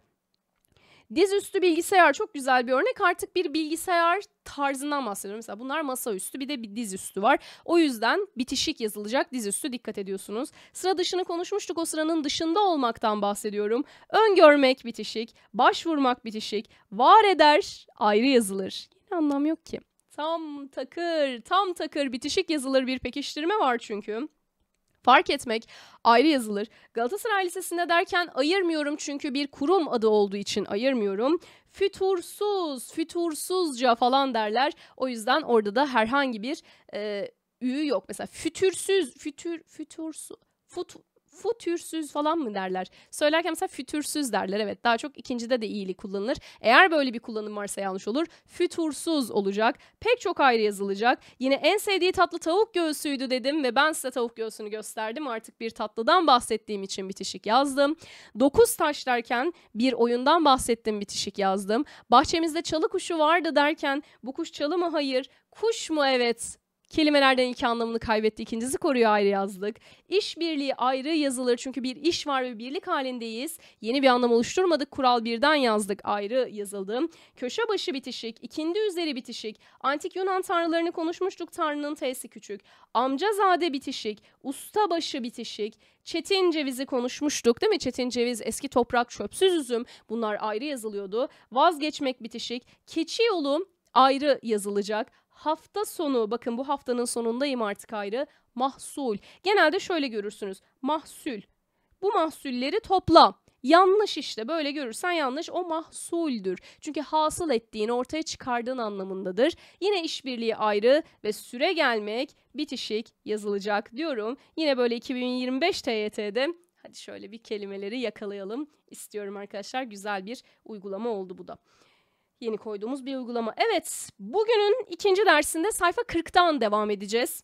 Dizüstü bilgisayar çok güzel bir örnek. Artık bir bilgisayar tarzından bahsediyorum. Mesela bunlar masaüstü bir de bir dizüstü var. O yüzden bitişik yazılacak dizüstü dikkat ediyorsunuz. Sıra dışını konuşmuştuk. O sıranın dışında olmaktan bahsediyorum. Öngörmek bitişik, başvurmak bitişik, var eder ayrı yazılır. Yine anlam yok ki. Tam takır, tam takır bitişik yazılır bir pekiştirme var çünkü fark etmek ayrı yazılır. Galatasaray Lisesi'nde derken ayırmıyorum çünkü bir kurum adı olduğu için ayırmıyorum. Fütursuz, fütursuzca falan derler. O yüzden orada da herhangi bir e, ü yok. Mesela fütürsüz, fütür, fütursuz, fut, Fütürsüz falan mı derler? Söylerken mesela fütürsüz derler evet. Daha çok ikincide de iyili kullanılır. Eğer böyle bir kullanım varsa yanlış olur. Fütursuz olacak. Pek çok ayrı yazılacak. Yine en sevdiği tatlı tavuk göğsüydü dedim ve ben size tavuk göğsünü gösterdim. Artık bir tatlıdan bahsettiğim için bitişik yazdım. Dokuz taş derken bir oyundan bahsettim bitişik yazdım. Bahçemizde çalı kuşu vardı derken bu kuş çalı mı? Hayır. Kuş mu? Evet Kelimelerden iki anlamını kaybetti. İkincisi koruyor ayrı yazdık. İş birliği ayrı yazılır çünkü bir iş var ve birlik halindeyiz. Yeni bir anlam oluşturmadık. Kural birden yazdık. Ayrı yazıldım. Köşe başı bitişik, ikindi üzeri bitişik. Antik Yunan tanrılarını konuşmuştuk. Tanrının T'si küçük. Amcazade bitişik, usta başı bitişik. Çetin cevizi konuşmuştuk değil mi? Çetin ceviz, eski toprak, çöpsüz üzüm bunlar ayrı yazılıyordu. Vazgeçmek bitişik, keçi yolu ayrı yazılacak hafta sonu bakın bu haftanın sonundayım artık ayrı mahsul. Genelde şöyle görürsünüz mahsul bu mahsulleri topla. Yanlış işte böyle görürsen yanlış o mahsuldür. Çünkü hasıl ettiğin ortaya çıkardığın anlamındadır. Yine işbirliği ayrı ve süre gelmek bitişik yazılacak diyorum. Yine böyle 2025 TYT'de hadi şöyle bir kelimeleri yakalayalım istiyorum arkadaşlar. Güzel bir uygulama oldu bu da yeni koyduğumuz bir uygulama. Evet, bugünün ikinci dersinde sayfa 40'tan devam edeceğiz.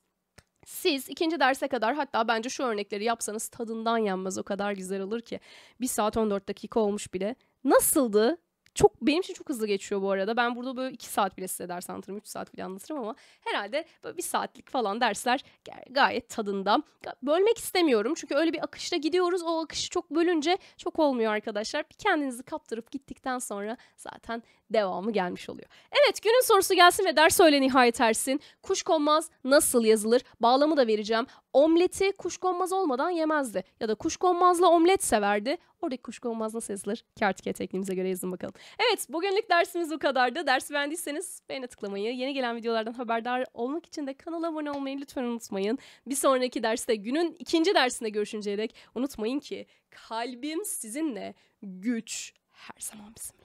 Siz ikinci derse kadar hatta bence şu örnekleri yapsanız tadından yenmez o kadar güzel olur ki. 1 saat 14 dakika olmuş bile. Nasıldı? Çok benim için çok hızlı geçiyor bu arada. Ben burada böyle 2 saat bile size ders anlatırım, 3 saat bile anlatırım ama herhalde böyle 1 saatlik falan dersler gayet tadında. Bölmek istemiyorum çünkü öyle bir akışta gidiyoruz. O akışı çok bölünce çok olmuyor arkadaşlar. Bir kendinizi kaptırıp gittikten sonra zaten devamı gelmiş oluyor. Evet günün sorusu gelsin ve ders öyle nihayet ersin. Kuşkonmaz nasıl yazılır? Bağlamı da vereceğim. Omleti kuşkonmaz olmadan yemezdi. Ya da kuşkonmazla omlet severdi. Oradaki kuşkonmaz nasıl yazılır? Kertike tekniğimize göre yazın bakalım. Evet bugünlük dersimiz bu kadardı. Dersi beğendiyseniz beğene tıklamayı, yeni gelen videolardan haberdar olmak için de kanala abone olmayı lütfen unutmayın. Bir sonraki derste günün ikinci dersinde görüşünceye dek unutmayın ki kalbim sizinle, güç her zaman bizimle.